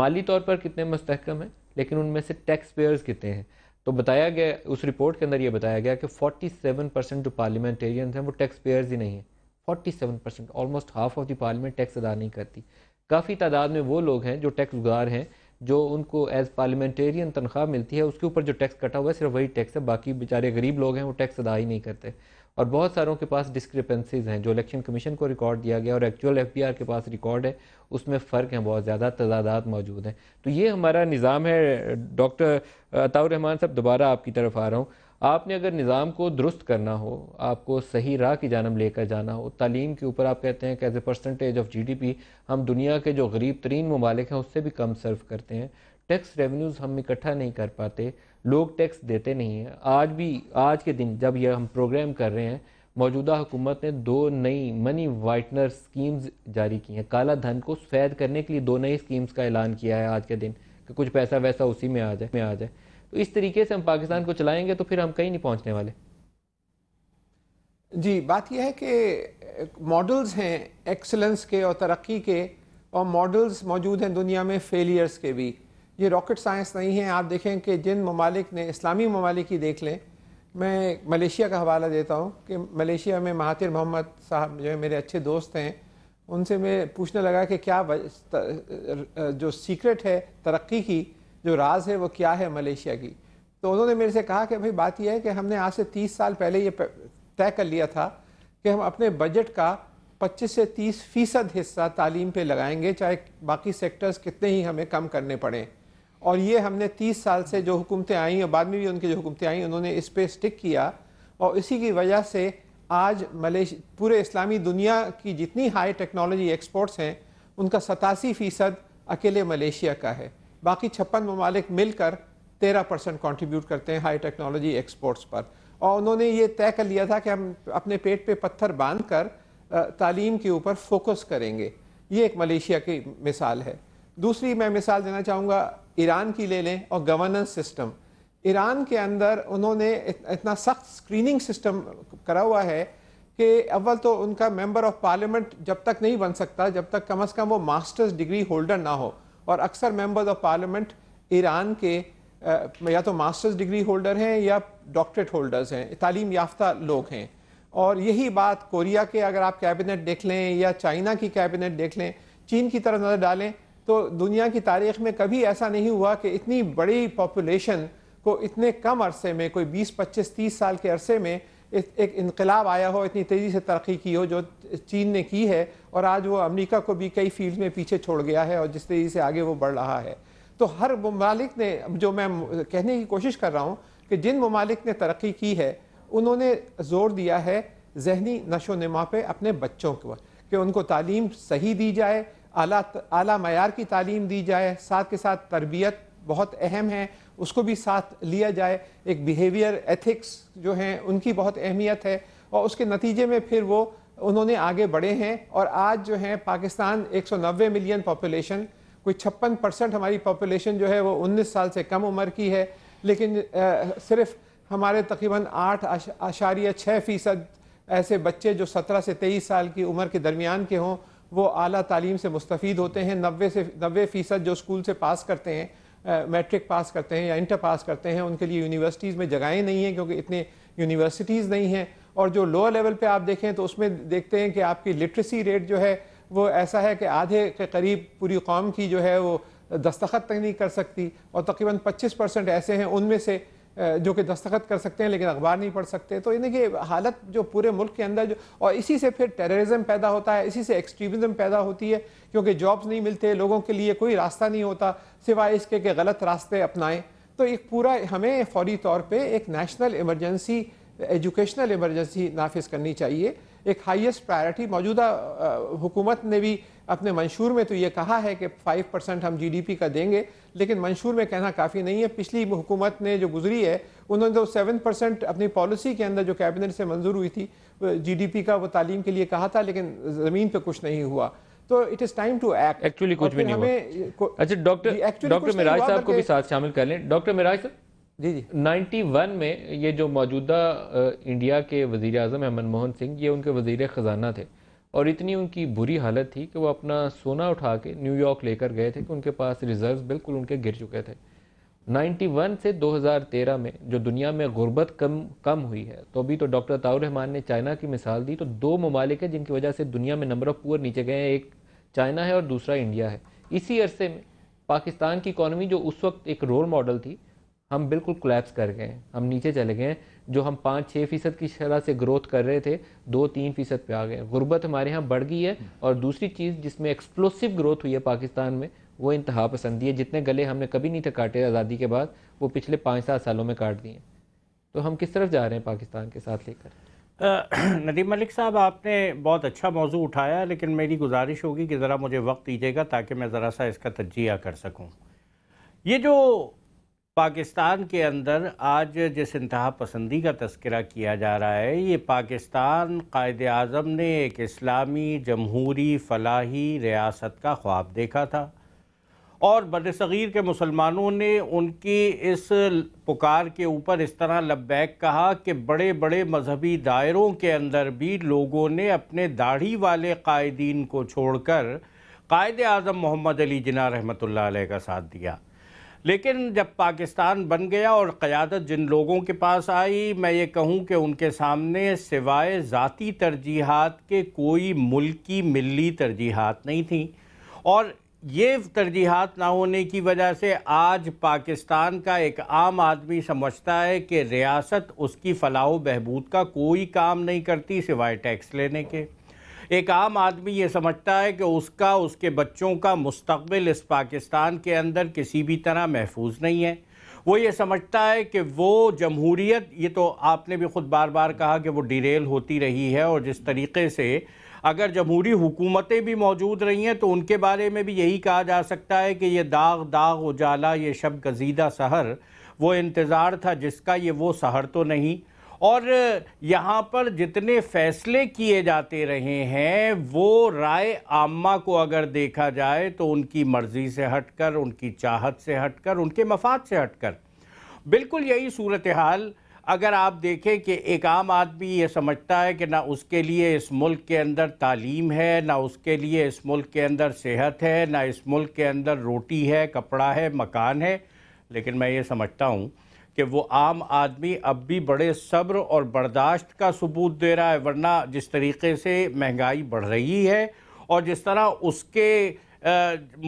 माली तौर पर कितने मस्तकम हैं लेकिन उनमें से टैक्स पेयर्स कितने हैं तो बताया गया उस रिपोर्ट के अंदर ये बताया गया कि 47 परसेंट जो पार्लियामेंटेरियन हैं वो टैक्स पेयर्स ही नहीं हैं 47 percent almost half of the parliament tax अदा नहीं करती काफ़ी तादाद में वो लोग हैं जो टैक्स गुजार हैं जो उनको एज पार्लियामेंटेरियन तनख्वाह मिलती है उसके ऊपर जो टैक्स कटा हुआ है सिर्फ वही टैक्स है बाकी बेचारे गरीब लोग हैं वो टैक्स अदा ही नहीं करते और बहुत सारों के पास डिस्क्रिपेंसीज हैं जो इलेक्शन कमीशन को रिकॉर्ड दिया गया और एक्चुअल एफ के पास रिकॉर्ड है उसमें फ़र्क हैं बहुत ज़्यादा तजादात मौजूद हैं तो ये हमारा निज़ाम है डॉक्टर अताउररहमान साहब दोबारा आपकी तरफ आ रहा हूँ आपने अगर निज़ाम को दुरुस्त करना हो आपको सही राह की जानब लेकर जाना हो तालीम के ऊपर आप कहते हैं कि as a percentage of GDP हम दुनिया के जो गरीब तरीन ममालिक हैं उससे भी कम सर्व करते हैं टैक्स रेवेन्यूज़ हम इकट्ठा नहीं कर पाते लोग टैक्स देते नहीं हैं आज भी आज के दिन जब यह हम प्रोग्राम कर रहे हैं मौजूदा हुकूमत ने दो नई मनी वाइटनर स्कीम्स जारी की हैं काला धन को सफ़ेद करने के लिए दो नई स्कीम्स का ऐलान किया है आज के दिन कि कुछ पैसा वैसा उसी में आ जाए में आ जाए तो इस तरीके से हम पाकिस्तान को चलाएंगे तो फिर हम कहीं नहीं पहुंचने वाले जी बात यह है कि मॉडल्स हैं एक्सलेंस के और तरक्की के और मॉडल्स मौजूद हैं दुनिया में फेलियर्स के भी ये रॉकेट साइंस नहीं है आप देखें कि जिन ममालिक ने इस्लामी ममालिक ही देख लें मैं मलेशिया का हवाला देता हूँ कि मलेशिया में महातिर मोहम्मद साहब जो है मेरे अच्छे दोस्त हैं उनसे मैं पूछने लगा कि क्या जो सीक्रेट है तरक्की की जो राज है वो क्या है मलेशिया की तो उन्होंने मेरे से कहा कि भाई बात यह है कि हमने आज से तीस साल पहले ये तय कर लिया था कि हम अपने बजट का पच्चीस से तीस फ़ीसद हिस्सा तालीम पे लगाएंगे चाहे बाकी सेक्टर्स कितने ही हमें कम करने पड़ें और ये हमने 30 साल से जो हुकूमतें आई और बाद में भी उनकी जो हुकूमतें आई उन्होंने इस पर स्टिक किया और इसी की वजह से आज मलेश पूरे इस्लामी दुनिया की जितनी हाई टेक्नोलॉजी एक्सपोर्ट्स हैं उनका सतासी फ़ीसद अकेले मलेशिया का है बाकी छप्पन ममालिक मिलकर तेरह परसेंट कॉन्ट्रीब्यूट करते हैं हाई टेक्नोलॉजी एक्सपोर्ट्स पर और उन्होंने ये तय कर लिया था कि हम अपने पेट पे पत्थर बांध कर तालीम के ऊपर फोकस करेंगे ये एक मलेशिया की मिसाल है दूसरी मैं मिसाल देना चाहूँगा ईरान की ले लें और गवर्नेंस सिस्टम ईरान के अंदर उन्होंने इतना सख्त स्क्रीनिंग सिस्टम करा हुआ है कि अव्वल तो उनका मेंबर ऑफ पार्लियामेंट जब तक नहीं बन सकता जब तक कम अज़ कम वो मास्टर्स डिग्री होल्डर ना हो और अक्सर मेंबर्स ऑफ पार्लियामेंट ईरान के या तो मास्टर्स डिग्री होल्डर हैं या डॉक्टरेट होल्डर्स हैं तालीम याफ्ता लोग हैं और यही बात कोरिया के अगर आप कैबिनेट देख लें या चाइना की कैबिनेट देख लें चीन की तरफ नज़र डालें तो दुनिया की तारीख में कभी ऐसा नहीं हुआ कि इतनी बड़ी पॉपुलेशन को इतने कम अरसे में कोई बीस पच्चीस तीस साल के अरसे में एक इनकलाब आया हो इतनी तेज़ी से तरक्की की हो जो चीन ने की है और आज वो अमेरिका को भी कई फील्ड में पीछे छोड़ गया है और जिस तेज़ी से आगे वो बढ़ रहा है तो हर ममालिक ने जो मैं कहने की कोशिश कर रहा हूँ कि जिन ममालिक ने तरक्की की है उन्होंने ज़ोर दिया है जहनी नशो नमा पर अपने बच्चों को कि उनको तालीम सही दी जाए आला आला मैार की तालीम दी जाए साथ के साथ तरबियत बहुत अहम है उसको भी साथ लिया जाए एक बिहेवियर एथिक्स जो हैं उनकी बहुत अहमियत है और उसके नतीजे में फिर वो उन्होंने आगे बढ़े हैं और आज जो है पाकिस्तान 190 मिलियन पॉपुलेशन कोई छप्पन परसेंट हमारी पॉपुलेशन जो है वो 19 साल से कम उम्र की है लेकिन आ, सिर्फ हमारे तकरीबन आठ आशारिया छः फ़ीसद ऐसे बच्चे जो 17 से 23 साल की उम्र के दरमियान के हों वो आला तालीम से मुस्तफ़ होते हैं नबे से नबे फ़ीसद जो स्कूल से पास करते हैं मैट्रिक पास करते हैं या इंटर पास करते हैं उनके लिए यूनिवर्सिटीज़ में जगहें नहीं हैं क्योंकि इतने यूनिवर्सिटीज़ नहीं हैं और जो लोअर लेवल पे आप देखें तो उसमें देखते हैं कि आपकी लिटरेसी रेट जो है वो ऐसा है कि आधे के करीब पूरी कौम की जो है वो दस्तखत तक नहीं कर सकती और तकरीबन 25 परसेंट ऐसे हैं उनमें से जो कि दस्तखत कर सकते हैं लेकिन अखबार नहीं पढ़ सकते तो यानी कि हालत जो पूरे मुल्क के अंदर जो और इसी से फिर टेररिज्म पैदा होता है इसी से एक्सट्रीमिज़म पैदा होती है क्योंकि जॉब्स नहीं मिलते लोगों के लिए कोई रास्ता नहीं होता सिवाय इसके कि गलत रास्ते अपनाएं तो एक पूरा हमें फौरी तौर पर एक नेशनल इमरजेंसी एजुकेशनल इमरजेंसी नाफिज करनी चाहिए एक हाईएस्ट प्रायोरिटी मौजूदा हुकूमत ने भी अपने मंशूर में तो ये कहा है कि 5 परसेंट हम जीडीपी का देंगे लेकिन मंशूर में कहना काफ़ी नहीं है पिछली हुकूमत ने जो गुजरी है उन्होंने तो 7 परसेंट अपनी पॉलिसी के अंदर जो कैबिनेट से मंजूर हुई थी जीडीपी का वो तालीम के लिए कहा था लेकिन ज़मीन पर कुछ नहीं हुआ तो it is time to act actually कुछ भी नहीं हुआ अच्छा डॉक्टर डॉक्टर मिराज साहब को भी साथ शामिल कर लें डॉक्टर मिराज साहब जी जी 91 में ये जो मौजूदा इंडिया के वज़ी अजम है मनमोहन सिंह ये उनके वज़ी ख़जाना थे और इतनी उनकी बुरी हालत थी कि वो अपना सोना उठा के न्यूयॉर्क लेकर गए थे कि उनके पास रिज़र्व बिल्कुल उनके गिर चुके थे 91 से 2013 में जो दुनिया में गुर्बत कम कम हुई है तो अभी तो डॉक्टर ताउर रहमान ने चाइना की मिसाल दी तो दो ममालिक हैं जिनकी वजह से दुनिया में नंबर ऑफ़ पुअर नीचे गए हैं एक चाइना है और दूसरा इंडिया है इसी अरसे में पाकिस्तान की इकानमी जो उस वक्त एक रोल मॉडल थी हम बिल्कुल क्लैप्स कर गए हम नीचे चले गए जो हम पाँच छः फ़ीसद की शरह से ग्रोथ कर रहे थे दो तीन फ़ीसद पे आ गए गुर्बत हमारे यहाँ बढ़ गई है और दूसरी चीज़ जिसमें एक्सप्लोसिव ग्रोथ हुई है पाकिस्तान में वो इंतहा पसंदी है जितने गले हमने कभी नहीं थे काटे आज़ादी के बाद वो पिछले पाँच सात सालों में काट दिए तो हम किस तरफ जा रहे हैं पाकिस्तान के साथ लेकर नदीम मलिक साहब आपने बहुत अच्छा मौजू उठाया लेकिन मेरी गुजारिश होगी कि ज़रा मुझे वक्त दीजिएगा ताकि मैं ज़रा सा इसका तजिया कर सकूँ ये जो पाकिस्तान के अंदर आज जिस इंतहा पसंदी का तस्करा किया जा रहा है ये पाकिस्तान कायद अजम ने एक इस्लामी जमहूरी फलाही रियासत का ख्वाब देखा था और बदसग़ीर के मुसलमानों ने उनकी इस पुकार के ऊपर इस तरह लबैक कहा कि बड़े बड़े मजहबी दायरों के अंदर भी लोगों ने अपने दाढ़ी वाले कायदीन को छोड़कर कायद अजम मोहम्मद अली जिना रहमत का साथ दिया लेकिन जब पाकिस्तान बन गया और क़्यादत जिन लोगों के पास आई मैं ये कहूँ कि उनके सामने सिवाय ज़ाती तरजीहात के कोई मुल्की मिली तरजीहत नहीं थी और ये तरजीहत ना होने की वजह से आज पाकिस्तान का एक आम आदमी समझता है कि रियासत उसकी फलाह बहबूद का कोई काम नहीं करती सिवाय टैक्स लेने के एक आम आदमी ये समझता है कि उसका उसके बच्चों का मुस्तबिल इस पाकिस्तान के अंदर किसी भी तरह महफूज नहीं है वो ये समझता है कि वो जमहूरीत ये तो आपने भी ख़ुद बार बार कहा कि वो डिरेल होती रही है और जिस तरीके से अगर जमहूरी हुकूमतें भी मौजूद रही हैं तो उनके बारे में भी यही कहा जा सकता है कि ये दाग दाग उजाला ये शब गजीदा सहर वो इंतज़ार था जिसका ये वो सहर तो नहीं और यहाँ पर जितने फैसले किए जाते रहे हैं वो राय आमा को अगर देखा जाए तो उनकी मर्ज़ी से हटकर उनकी चाहत से हटकर उनके मफाद से हटकर बिल्कुल यही सूरत हाल अगर आप देखें कि एक आम आदमी ये समझता है कि ना उसके लिए इस मुल्क के अंदर तालीम है ना उसके लिए इस मुल्क के अंदर सेहत है ना इस मुल्क के अंदर रोटी है कपड़ा है मकान है लेकिन मैं ये समझता हूँ कि वो आम आदमी अब भी बड़े सब्र और बर्दाश्त का सबूत दे रहा है वरना जिस तरीके से महंगाई बढ़ रही है और जिस तरह उसके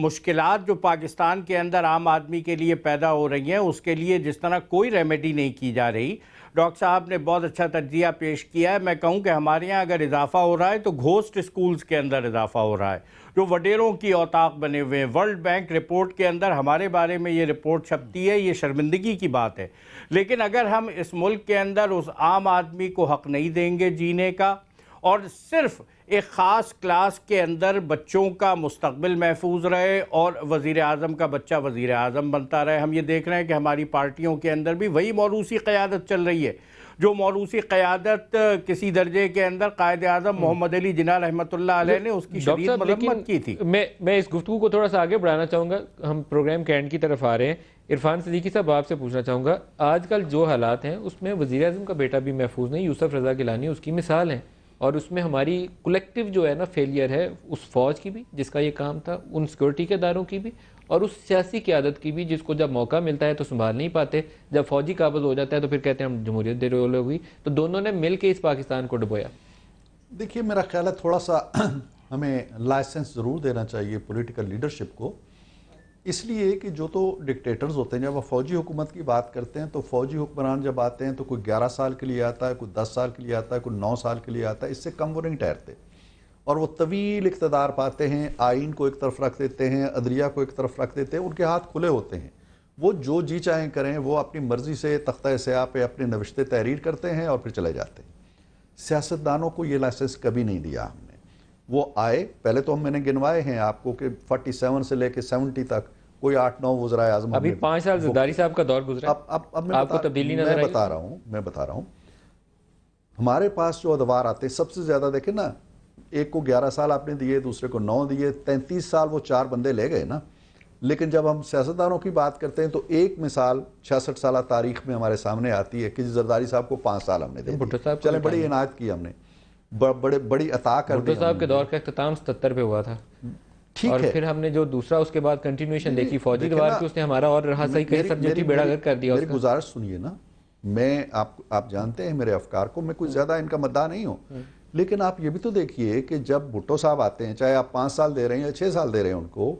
मुश्किल जो पाकिस्तान के अंदर आम आदमी के लिए पैदा हो रही हैं उसके लिए जिस तरह कोई रेमेडी नहीं की जा रही डॉक्टर साहब ने बहुत अच्छा तजिया पेश किया है मैं कहूँ कि हमारे यहाँ अगर इजाफा हो रहा है तो घोस्ट स्कूल्स के अंदर इजाफा हो रहा है जो वडेरों की औताक बने हुए हैं वर्ल्ड बैंक रिपोर्ट के अंदर हमारे बारे में ये रिपोर्ट छपती है ये शर्मिंदगी की बात है लेकिन अगर हम इस मुल्क के अंदर उस आम आदमी को हक नहीं देंगे जीने का और सिर्फ़ एक ख़ास क्लास के अंदर बच्चों का मुस्तबिल महफूज रहे और वज़ी अजम का बच्चा वज़ी अजम बनता रहे हम ये देख रहे हैं कि हमारी पार्टियों के अंदर भी वही मौरूसी क़्यादत चल रही है जो मौरूसी क़्यादत किसी दर्जे के अंदर कायद आजम हम्म। मोहम्मद अली जिना रहमत ने उसकी मरम्मत मतलब की थी मैं मैं इस गुफ्तु को थोड़ा सा आगे बढ़ाना चाहूँगा हम प्रोग्राम के एंड की तरफ आ रहे हैं इरफान सदीकी साहब आपसे पूछना चाहूँगा आजकल जो हालात हैं उसमें वजी अजम का बेटा भी महफूज नहीं यूसफ रजा गिलानी उसकी मिसाल है और उसमें हमारी कलेक्टिव जो है ना फेलियर है उस फौज की भी जिसका ये काम था उन सिक्योरिटी के दारों की भी और उस सियासी क्यादत की भी जिसको जब मौका मिलता है तो संभाल नहीं पाते जब फौजी काबज हो जाता है तो फिर कहते हैं हम जमहूरियत दे रहे हुई तो दोनों ने मिल के इस पाकिस्तान को डुबोया देखिए मेरा ख्याल है थोड़ा सा हमें लाइसेंस ज़रूर देना चाहिए पोलिटिकल लीडरशिप को इसलिए कि जो तो डिक्टेटर्स होते हैं जब वह फौजी हुकूमत की बात करते हैं तो फौजी हुक्मरान जब आते हैं तो कोई ग्यारह साल के लिए आता है कोई दस साल के लिए आता है कोई नौ साल के लिए आता है इससे कम वो नहीं ठहरते और वो तवील इकतदार पाते हैं आइन को एक तरफ रख देते हैं अदलिया को एक तरफ रख देते हैं उनके हाथ खुले होते हैं वो जो जी चाहें करें वो अपनी मर्ज़ी से तख्ता सयाह पे अपने नविश्ते तहरीर करते हैं और फिर चले जाते हैं सियासतदानों को ये लाइसेंस कभी नहीं दिया हमने वो आए पहले तो हम मैंने गिनवाए हैं आपको कि सेवन से लेकर सेवनटी तक कोई आठ नौ वजरा आजम अभी पाँच साल जरदारी साहब का दौर गुजरा अब अब अब मैं आपको तब्दीली मैं बता रहा हूँ मैं बता रहा हूँ हमारे पास जो अदवार आते हैं सबसे ज़्यादा देखें ना एक को 11 साल आपने दिए दूसरे को 9 दिए 33 साल वो चार बंदे ले गए ना लेकिन जब हम सियासतदानों की बात करते हैं तो एक मिसाल छियासठ साल तारीख में हमारे सामने आती है कि जरदारी साहब को पाँच साल हमने दे तो भुट्टो साहब चले बड़ी इनायत की हमने बड़े बड़ी अता कर भुट्टो साहब के दौर का अख्ताम सतर पे हुआ था ठीक और है। फिर हमने जो दूसरा उसके बाद कंटिन्यूएशन देखी फौजी दीवार की उसने हमारा और रहा सही कई सब्जेक्ट बेड़ा कर दिया मेरी गुजारिश सुनिए ना मैं आप आप जानते हैं मेरे अफकार को मैं कुछ हम्म। ज़्यादा इनका मद्दा नहीं हूँ हम्म। लेकिन आप ये भी तो देखिए कि जब भुट्टो साहब आते हैं चाहे आप पाँच साल दे रहे हैं या छः साल दे रहे हैं उनको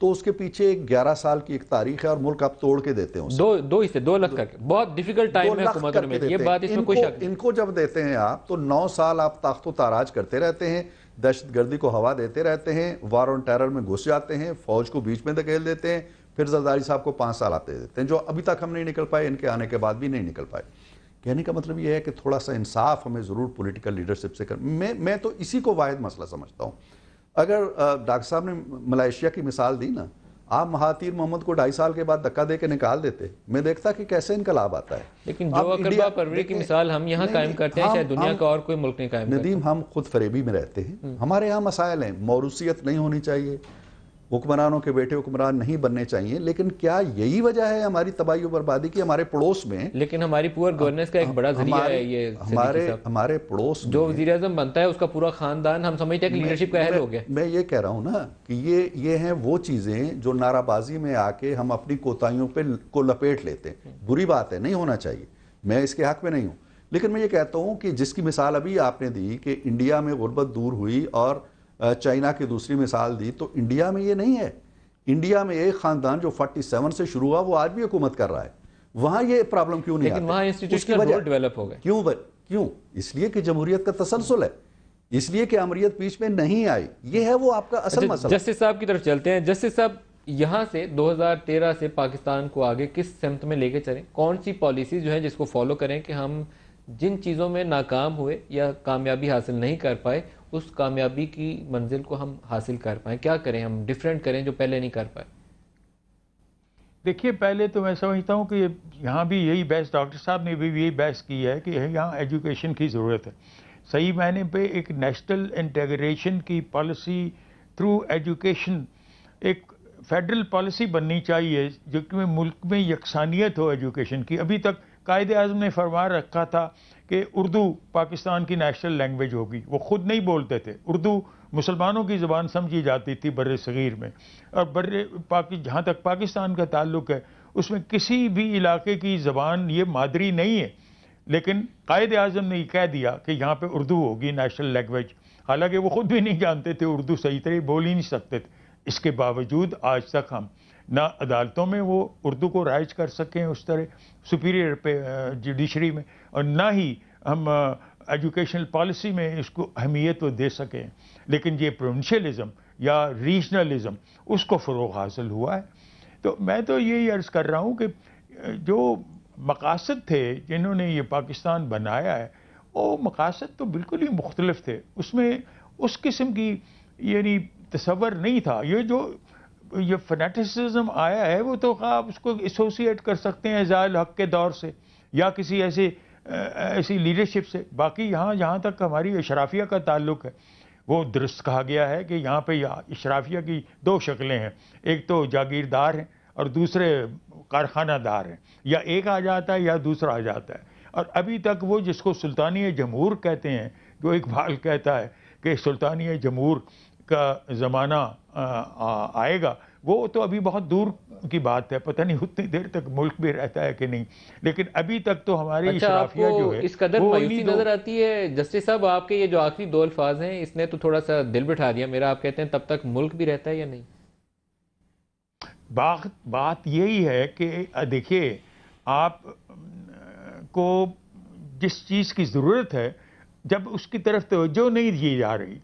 तो उसके पीछे एक ग्यारह साल की एक तारीख है और मुल्क आप तोड़ के देते हैं दो दो इसे दो लाख करके बहुत डिफिकल्ट टाइम है में ये बात इसमें कोई शक इनको जब देते हैं आप तो नौ साल आप ताख्तो ताराज करते रहते हैं दहशत गर्दी को हवा देते रहते हैं वार ऑन टेरर में घुस जाते हैं फौज को बीच में धकेल देते हैं फिर जरदारी साहब को पाँच साल आते देते हैं जो अभी तक हम नहीं निकल पाए इनके आने के बाद भी नहीं निकल पाए कहने का मतलब यह है कि थोड़ा सा इंसाफ हमें ज़रूर पॉलिटिकल लीडरशिप से कर मैं मैं तो इसी को वाद मसला समझता हूँ अगर डॉक्टर साहब ने मलेशिया की मिसाल दी ना आप महातीर मोहम्मद को ढाई साल के बाद धक्का दे के निकाल देते मैं देखता कि कैसे इनकलाब आता है लेकिन जो अकरबा परवरी की मिसाल हम यहाँ कायम करते हैं शायद दुनिया का और कोई मुल्क नहीं कायम नदीम हम खुद फरेबी में रहते हैं हम्म। हमारे यहाँ मसाइल हैं मौरूसियत नहीं होनी चाहिए हुक्मरानों के बेटे हुक्मरान नहीं बनने चाहिए लेकिन क्या यही वजह है हमारी तबाही और बर्बादी की हमारे पड़ोस में लेकिन हमारी पुअर गवर्नेंस का एक बड़ा जरिया है ये हमारे हमारे पड़ोस जो वजी अजम बनता है उसका पूरा खानदान हम समझते हैं कि लीडरशिप का अहल हो गया मैं ये कह रहा हूँ ना कि ये ये हैं वो चीज़ें जो नाराबाजी में आके हम अपनी कोताहियों पर को लपेट लेते हैं बुरी बात है नहीं होना चाहिए मैं इसके हक में नहीं हूँ लेकिन मैं ये कहता हूँ कि जिसकी मिसाल अभी आपने दी कि इंडिया में गुर्बत दूर हुई और चाइना की दूसरी मिसाल दी तो इंडिया में ये नहीं है इंडिया में एक खानदान जो 47 से शुरू हुआ वो आज भी हुकूमत कर रहा है वहां ये प्रॉब्लम क्यों नहीं लेकिन डेवलप हो गए क्यों क्यों इसलिए कि जमहूरियत का तसलसल है इसलिए कि अमरीत बीच में नहीं आई ये है वो आपका असल अच्छा, मसला जस्टिस साहब की तरफ चलते हैं जस्टिस साहब यहाँ से 2013 से पाकिस्तान को आगे किस सेम्त में लेके चलें कौन सी पॉलिसी जो है जिसको फॉलो करें कि हम जिन चीज़ों में नाकाम हुए या कामयाबी हासिल नहीं कर पाए उस कामयाबी की मंजिल को हम हासिल कर पाएँ क्या करें हम डिफरेंट करें जो पहले नहीं कर पाए देखिए पहले तो मैं समझता हूँ कि यहाँ भी यही बहस डॉक्टर साहब ने भी यही बहस की है कि यहाँ एजुकेशन की ज़रूरत है सही मायने पे एक नेशनल इंटेग्रेशन की पॉलिसी थ्रू एजुकेशन एक फेडरल पॉलिसी बननी चाहिए जो कि मुल्क में यकसानियत हो एजुकेशन की अभी तक कायद अजम ने फरमा रखा था कि उर्दू पाकिस्तान की नेशनल लैंग्वेज होगी वो ख़ुद नहीं बोलते थे उर्दू मुसलमानों की ज़बान समझी जाती थी बर सग़ीर में और बर पाकि जहाँ तक पाकिस्तान का ताल्लुक है उसमें किसी भी इलाके की ज़बान ये मादरी नहीं है लेकिन कायद अजम ने यह कह दिया कि यहाँ पर उर्दू होगी नेशनल लैंग्वेज हालांकि वो ख़ुद भी नहीं जानते थे उर्दू सही तरह बोल ही नहीं सकते थे इसके बावजूद आज तक हम ना अदालतों में वो उर्दू को राइज कर सकें उस तरह सुपीरियर पे जुडिशरी में और ना ही हम एजुकेशनल पॉलिसी में इसको अहमियत तो दे सकें लेकिन ये प्रोविंशलिज़म या रीजनलिज़म उसको फ़रोग हासिल हुआ है तो मैं तो यही अर्ज़ कर रहा हूँ कि जो मकासद थे जिन्होंने ये पाकिस्तान बनाया है वो मकासद तो बिल्कुल ही मुख्तलफ थे उसमें उस किस्म की यानी तस्वर नहीं था ये जो ये फनेटिसिज्म आया है वो तो आप उसको एसोसिएट कर सकते हैं ज़ायल हक के दौर से या किसी ऐसे ऐसी लीडरशिप से बाकी यहाँ जहाँ तक हमारी अशराफिया का ताल्लुक है वो दुरुस्त कहा गया है कि यहाँ पे अशराफिया की दो शक्लें हैं एक तो जागीरदार हैं और दूसरे कारखानादार हैं या एक आ जाता है या दूसरा आ जाता है और अभी तक वो जिसको सुल्तानी जमहूर कहते हैं जो इकबाल कहता है कि सुल्तानी जमहूर का ज़माना आएगा वो तो अभी बहुत दूर की बात है पता नहीं उतनी देर तक मुल्क में रहता है कि नहीं लेकिन अभी तक तो हमारी अच्छा, जो है इस कदर मायूसी नजर आती है जस्टिस साहब आपके ये जो आखिरी दो अल्फाज हैं इसने तो थोड़ा सा दिल बिठा दिया मेरा आप कहते हैं तब तक मुल्क भी रहता है या नहीं बात बात यही है कि देखिए आप को जिस चीज़ की ज़रूरत है जब उसकी तरफ तोज्जो नहीं दी जा रही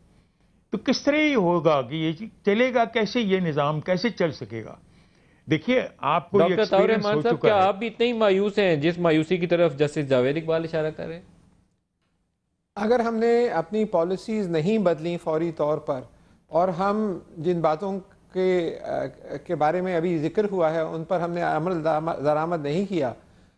तो किस तरह ये होगा कि ये चलेगा कैसे ये निज़ाम कैसे चल सकेगा देखिए आपको ये हो चुका क्या है। आप भी इतने ही मायूस हैं जिस मायूसी की तरफ जस्टिस जावेद इकबाल इशारा कर रहे हैं अगर हमने अपनी पॉलिसीज़ नहीं बदली फौरी तौर पर और हम जिन बातों के के बारे में अभी जिक्र हुआ है उन पर हमने अमल दरामद नहीं किया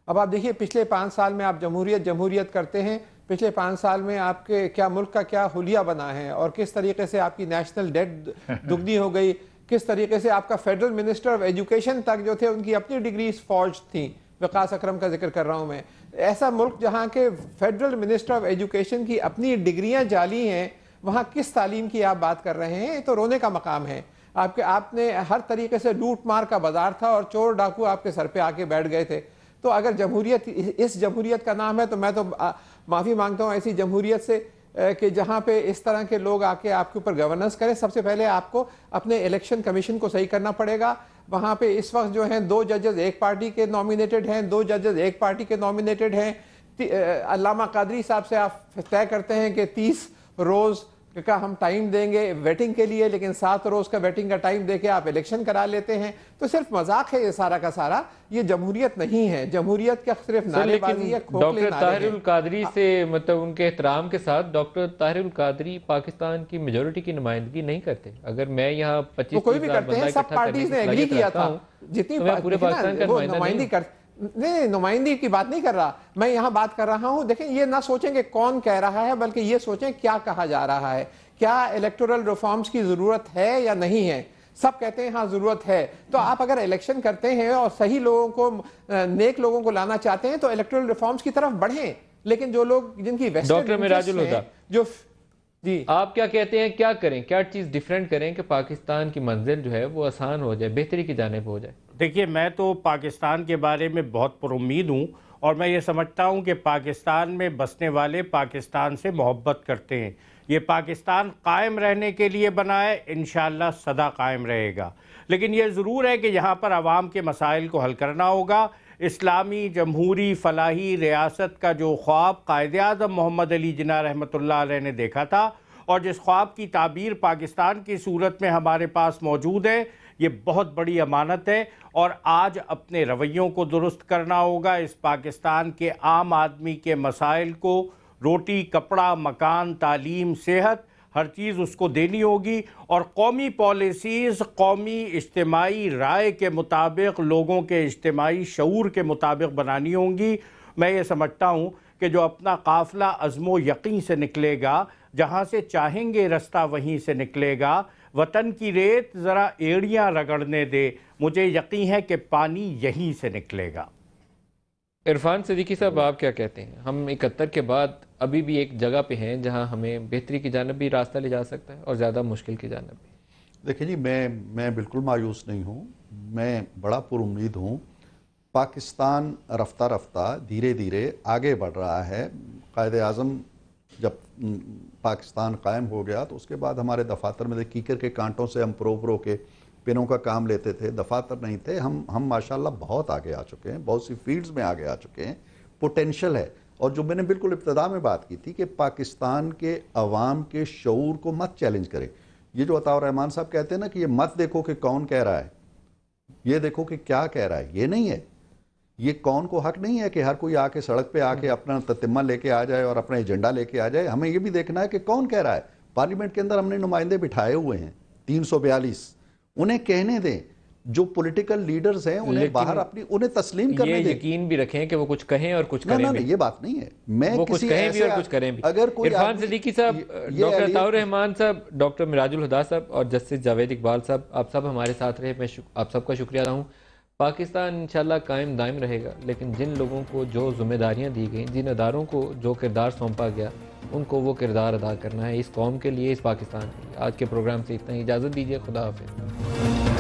अब आप देखिए पिछले पाँच साल में आप जमहूरियत जमहूरियत करते हैं पिछले पाँच साल में आपके क्या मुल्क का क्या हुलिया बना है और किस तरीके से आपकी नेशनल डेट दुगनी हो गई किस तरीके से आपका फेडरल मिनिस्टर ऑफ एजुकेशन तक जो थे उनकी अपनी डिग्रीज फौज थी विकास अक्रम का जिक्र कर रहा हूँ मैं ऐसा मुल्क जहाँ के फेडरल मिनिस्टर ऑफ एजुकेशन की अपनी डिग्रियाँ जाली हैं वहाँ किस तालीम की आप बात कर रहे हैं तो रोने का मकाम है आपके आपने हर तरीके से लूट मार का बाजार था और चोर डाकू आपके सर पे आके बैठ गए थे तो अगर जमहूरियत इस जमहूरियत का नाम है तो मैं तो माफ़ी मांगता हूँ ऐसी जमहूरियत से कि जहाँ पे इस तरह के लोग आके आपके ऊपर गवर्नेंस करें सबसे पहले आपको अपने इलेक्शन कमीशन को सही करना पड़ेगा वहाँ पे इस वक्त जो हैं दो जजेस एक पार्टी के नॉमिनेटेड हैं दो जजेस एक पार्टी के नॉमिनेटेड हैं अलामा कादरी साहब से आप तय करते हैं कि तीस रोज़ कहा हम टाइम देंगे वेटिंग के लिए लेकिन सात रोज का वेटिंग का टाइम देके आप इलेक्शन करा लेते हैं तो सिर्फ मजाक है ये सारा का सारा ये जमहूरियत नहीं है जमहूरियत का सिर्फ नारेबाजी डॉक्टर ताहिरुल कादरी हाँ। से मतलब उनके एहतराम के साथ डॉक्टर ताहरुल कादरी पाकिस्तान की मेजोरिटी की नुमाइंदगी नहीं करते अगर मैं यहाँ पच्चीस तो कोई भी करते हैं सब पार्टी ने एग्री किया था जितनी तो पूरे पाकिस्तान का नुमाइंदगी करते नहीं नुमाइंदी की बात नहीं कर रहा मैं यहां बात कर रहा हूं देखें ये ना सोचें कि कौन कह रहा है बल्कि ये सोचें क्या कहा जा रहा है क्या इलेक्टोरल रिफॉर्म्स की ज़रूरत है या नहीं है सब कहते हैं हाँ ज़रूरत है तो आप अगर इलेक्शन करते हैं और सही लोगों को नेक लोगों को लाना चाहते हैं तो इलेक्टोरल रिफॉर्म्स की तरफ बढ़ें लेकिन जो लोग जिनकी डॉक्टर जो जी आप क्या कहते हैं क्या करें क्या चीज़ डिफरेंट करें कि पाकिस्तान की मंजिल जो है वो आसान हो जाए बेहतरी की जानेब हो जाए देखिए मैं तो पाकिस्तान के बारे में बहुत पुरुद हूँ और मैं ये समझता हूँ कि पाकिस्तान में बसने वाले पाकिस्तान से मोहब्बत करते हैं ये पाकिस्तान कायम रहने के लिए बना है इन सदा कायम रहेगा लेकिन ये ज़रूर है कि यहाँ पर आवाम के मसाइल को हल करना होगा इस्लामी जमहूरी फलाही रियासत का जो ख्वाब कायद अजम मोहम्मद अली जना रहमत ने देखा था और जिस ख्वाब की ताबीर पाकिस्तान की सूरत में हमारे पास मौजूद है ये बहुत बड़ी अमानत है और आज अपने रवैयों को दुरुस्त करना होगा इस पाकिस्तान के आम आदमी के मसाइल को रोटी कपड़ा मकान तालीम सेहत हर चीज़ उसको देनी होगी और कौमी पॉलिसीज़ कौमी इज्तमाही राय के मुताबिक लोगों के इज्तमाही शूर के मुताबिक बनानी होंगी मैं ये समझता हूँ कि जो अपना काफ़िला अज़मो यकीन से निकलेगा जहाँ से चाहेंगे रास्ता वहीं से निकलेगा वतन की रेत ज़रा एड़ियाँ रगड़ने दे मुझे यकीन है कि पानी यहीं से निकलेगा इरफान सदीकी साहब आप क्या कहते हैं हम इकहत्तर के बाद अभी भी एक जगह पे हैं जहां हमें बेहतरी की जानब भी रास्ता ले जा सकता है और ज़्यादा मुश्किल की जानब भी देखिए जी मैं मैं बिल्कुल मायूस नहीं हूँ मैं बड़ा पुरुद हूँ पाकिस्तान रफ्ता रफ्ता धीरे धीरे आगे बढ़ रहा है कायद अजम जब पाकिस्तान कायम हो गया तो उसके बाद हमारे दफातर में कीकर के कांटों से हम प्रो प्रो के पिनों का काम लेते थे दफातर नहीं थे हम हम माशाल्लाह बहुत आगे आ चुके हैं बहुत सी फील्ड्स में आगे आ चुके हैं पोटेंशल है और जो मैंने बिल्कुल इब्तदा में बात की थी कि पाकिस्तान के अवाम के शूर को मत चैलेंज करें ये जो अताउर रहमान साहब कहते हैं ना कि ये मत देखो कि कौन कह रहा है ये देखो कि क्या कह रहा है ये नहीं है ये कौन को हक नहीं है कि हर कोई आके सड़क पे आके हम्म। अपना ततिम्मा लेके आ जाए और अपना एजेंडा लेके आ जाए हमें ये भी देखना है कि कौन कह रहा है पार्लियामेंट के अंदर हमने नुमाइंदे बिठाए हुए हैं तीन उन्हें कहने दें जो पॉलिटिकल लीडर्स हैं उन्हें बाहर अपनी उन्हें तस्लीम करने ये यकीन भी रखें कि वो कुछ कहें और कुछ करें ना, ना, ये बात नहीं है मैं वो कुछ कहें भी और कुछ करें भी अगर कोई इरफान सदीकी साहब डॉक्टर ताउर रहमान साहब डॉक्टर मिराजुल हुदा साहब और जस्टिस जावेद इकबाल साहब आप सब हमारे साथ रहे मैं आप सबका शुक्रिया रहा हूँ पाकिस्तान इंशाल्लाह कायम दायम रहेगा लेकिन जिन लोगों को जो जिम्मेदारियाँ दी गई जिन अदारों को जो किरदार सौंपा गया उनको वो किरदार अदा करना है इस कौम के लिए इस पाकिस्तान के लिए आज के प्रोग्राम से इतना ही इजाज़त दीजिए खुदा हाफिज़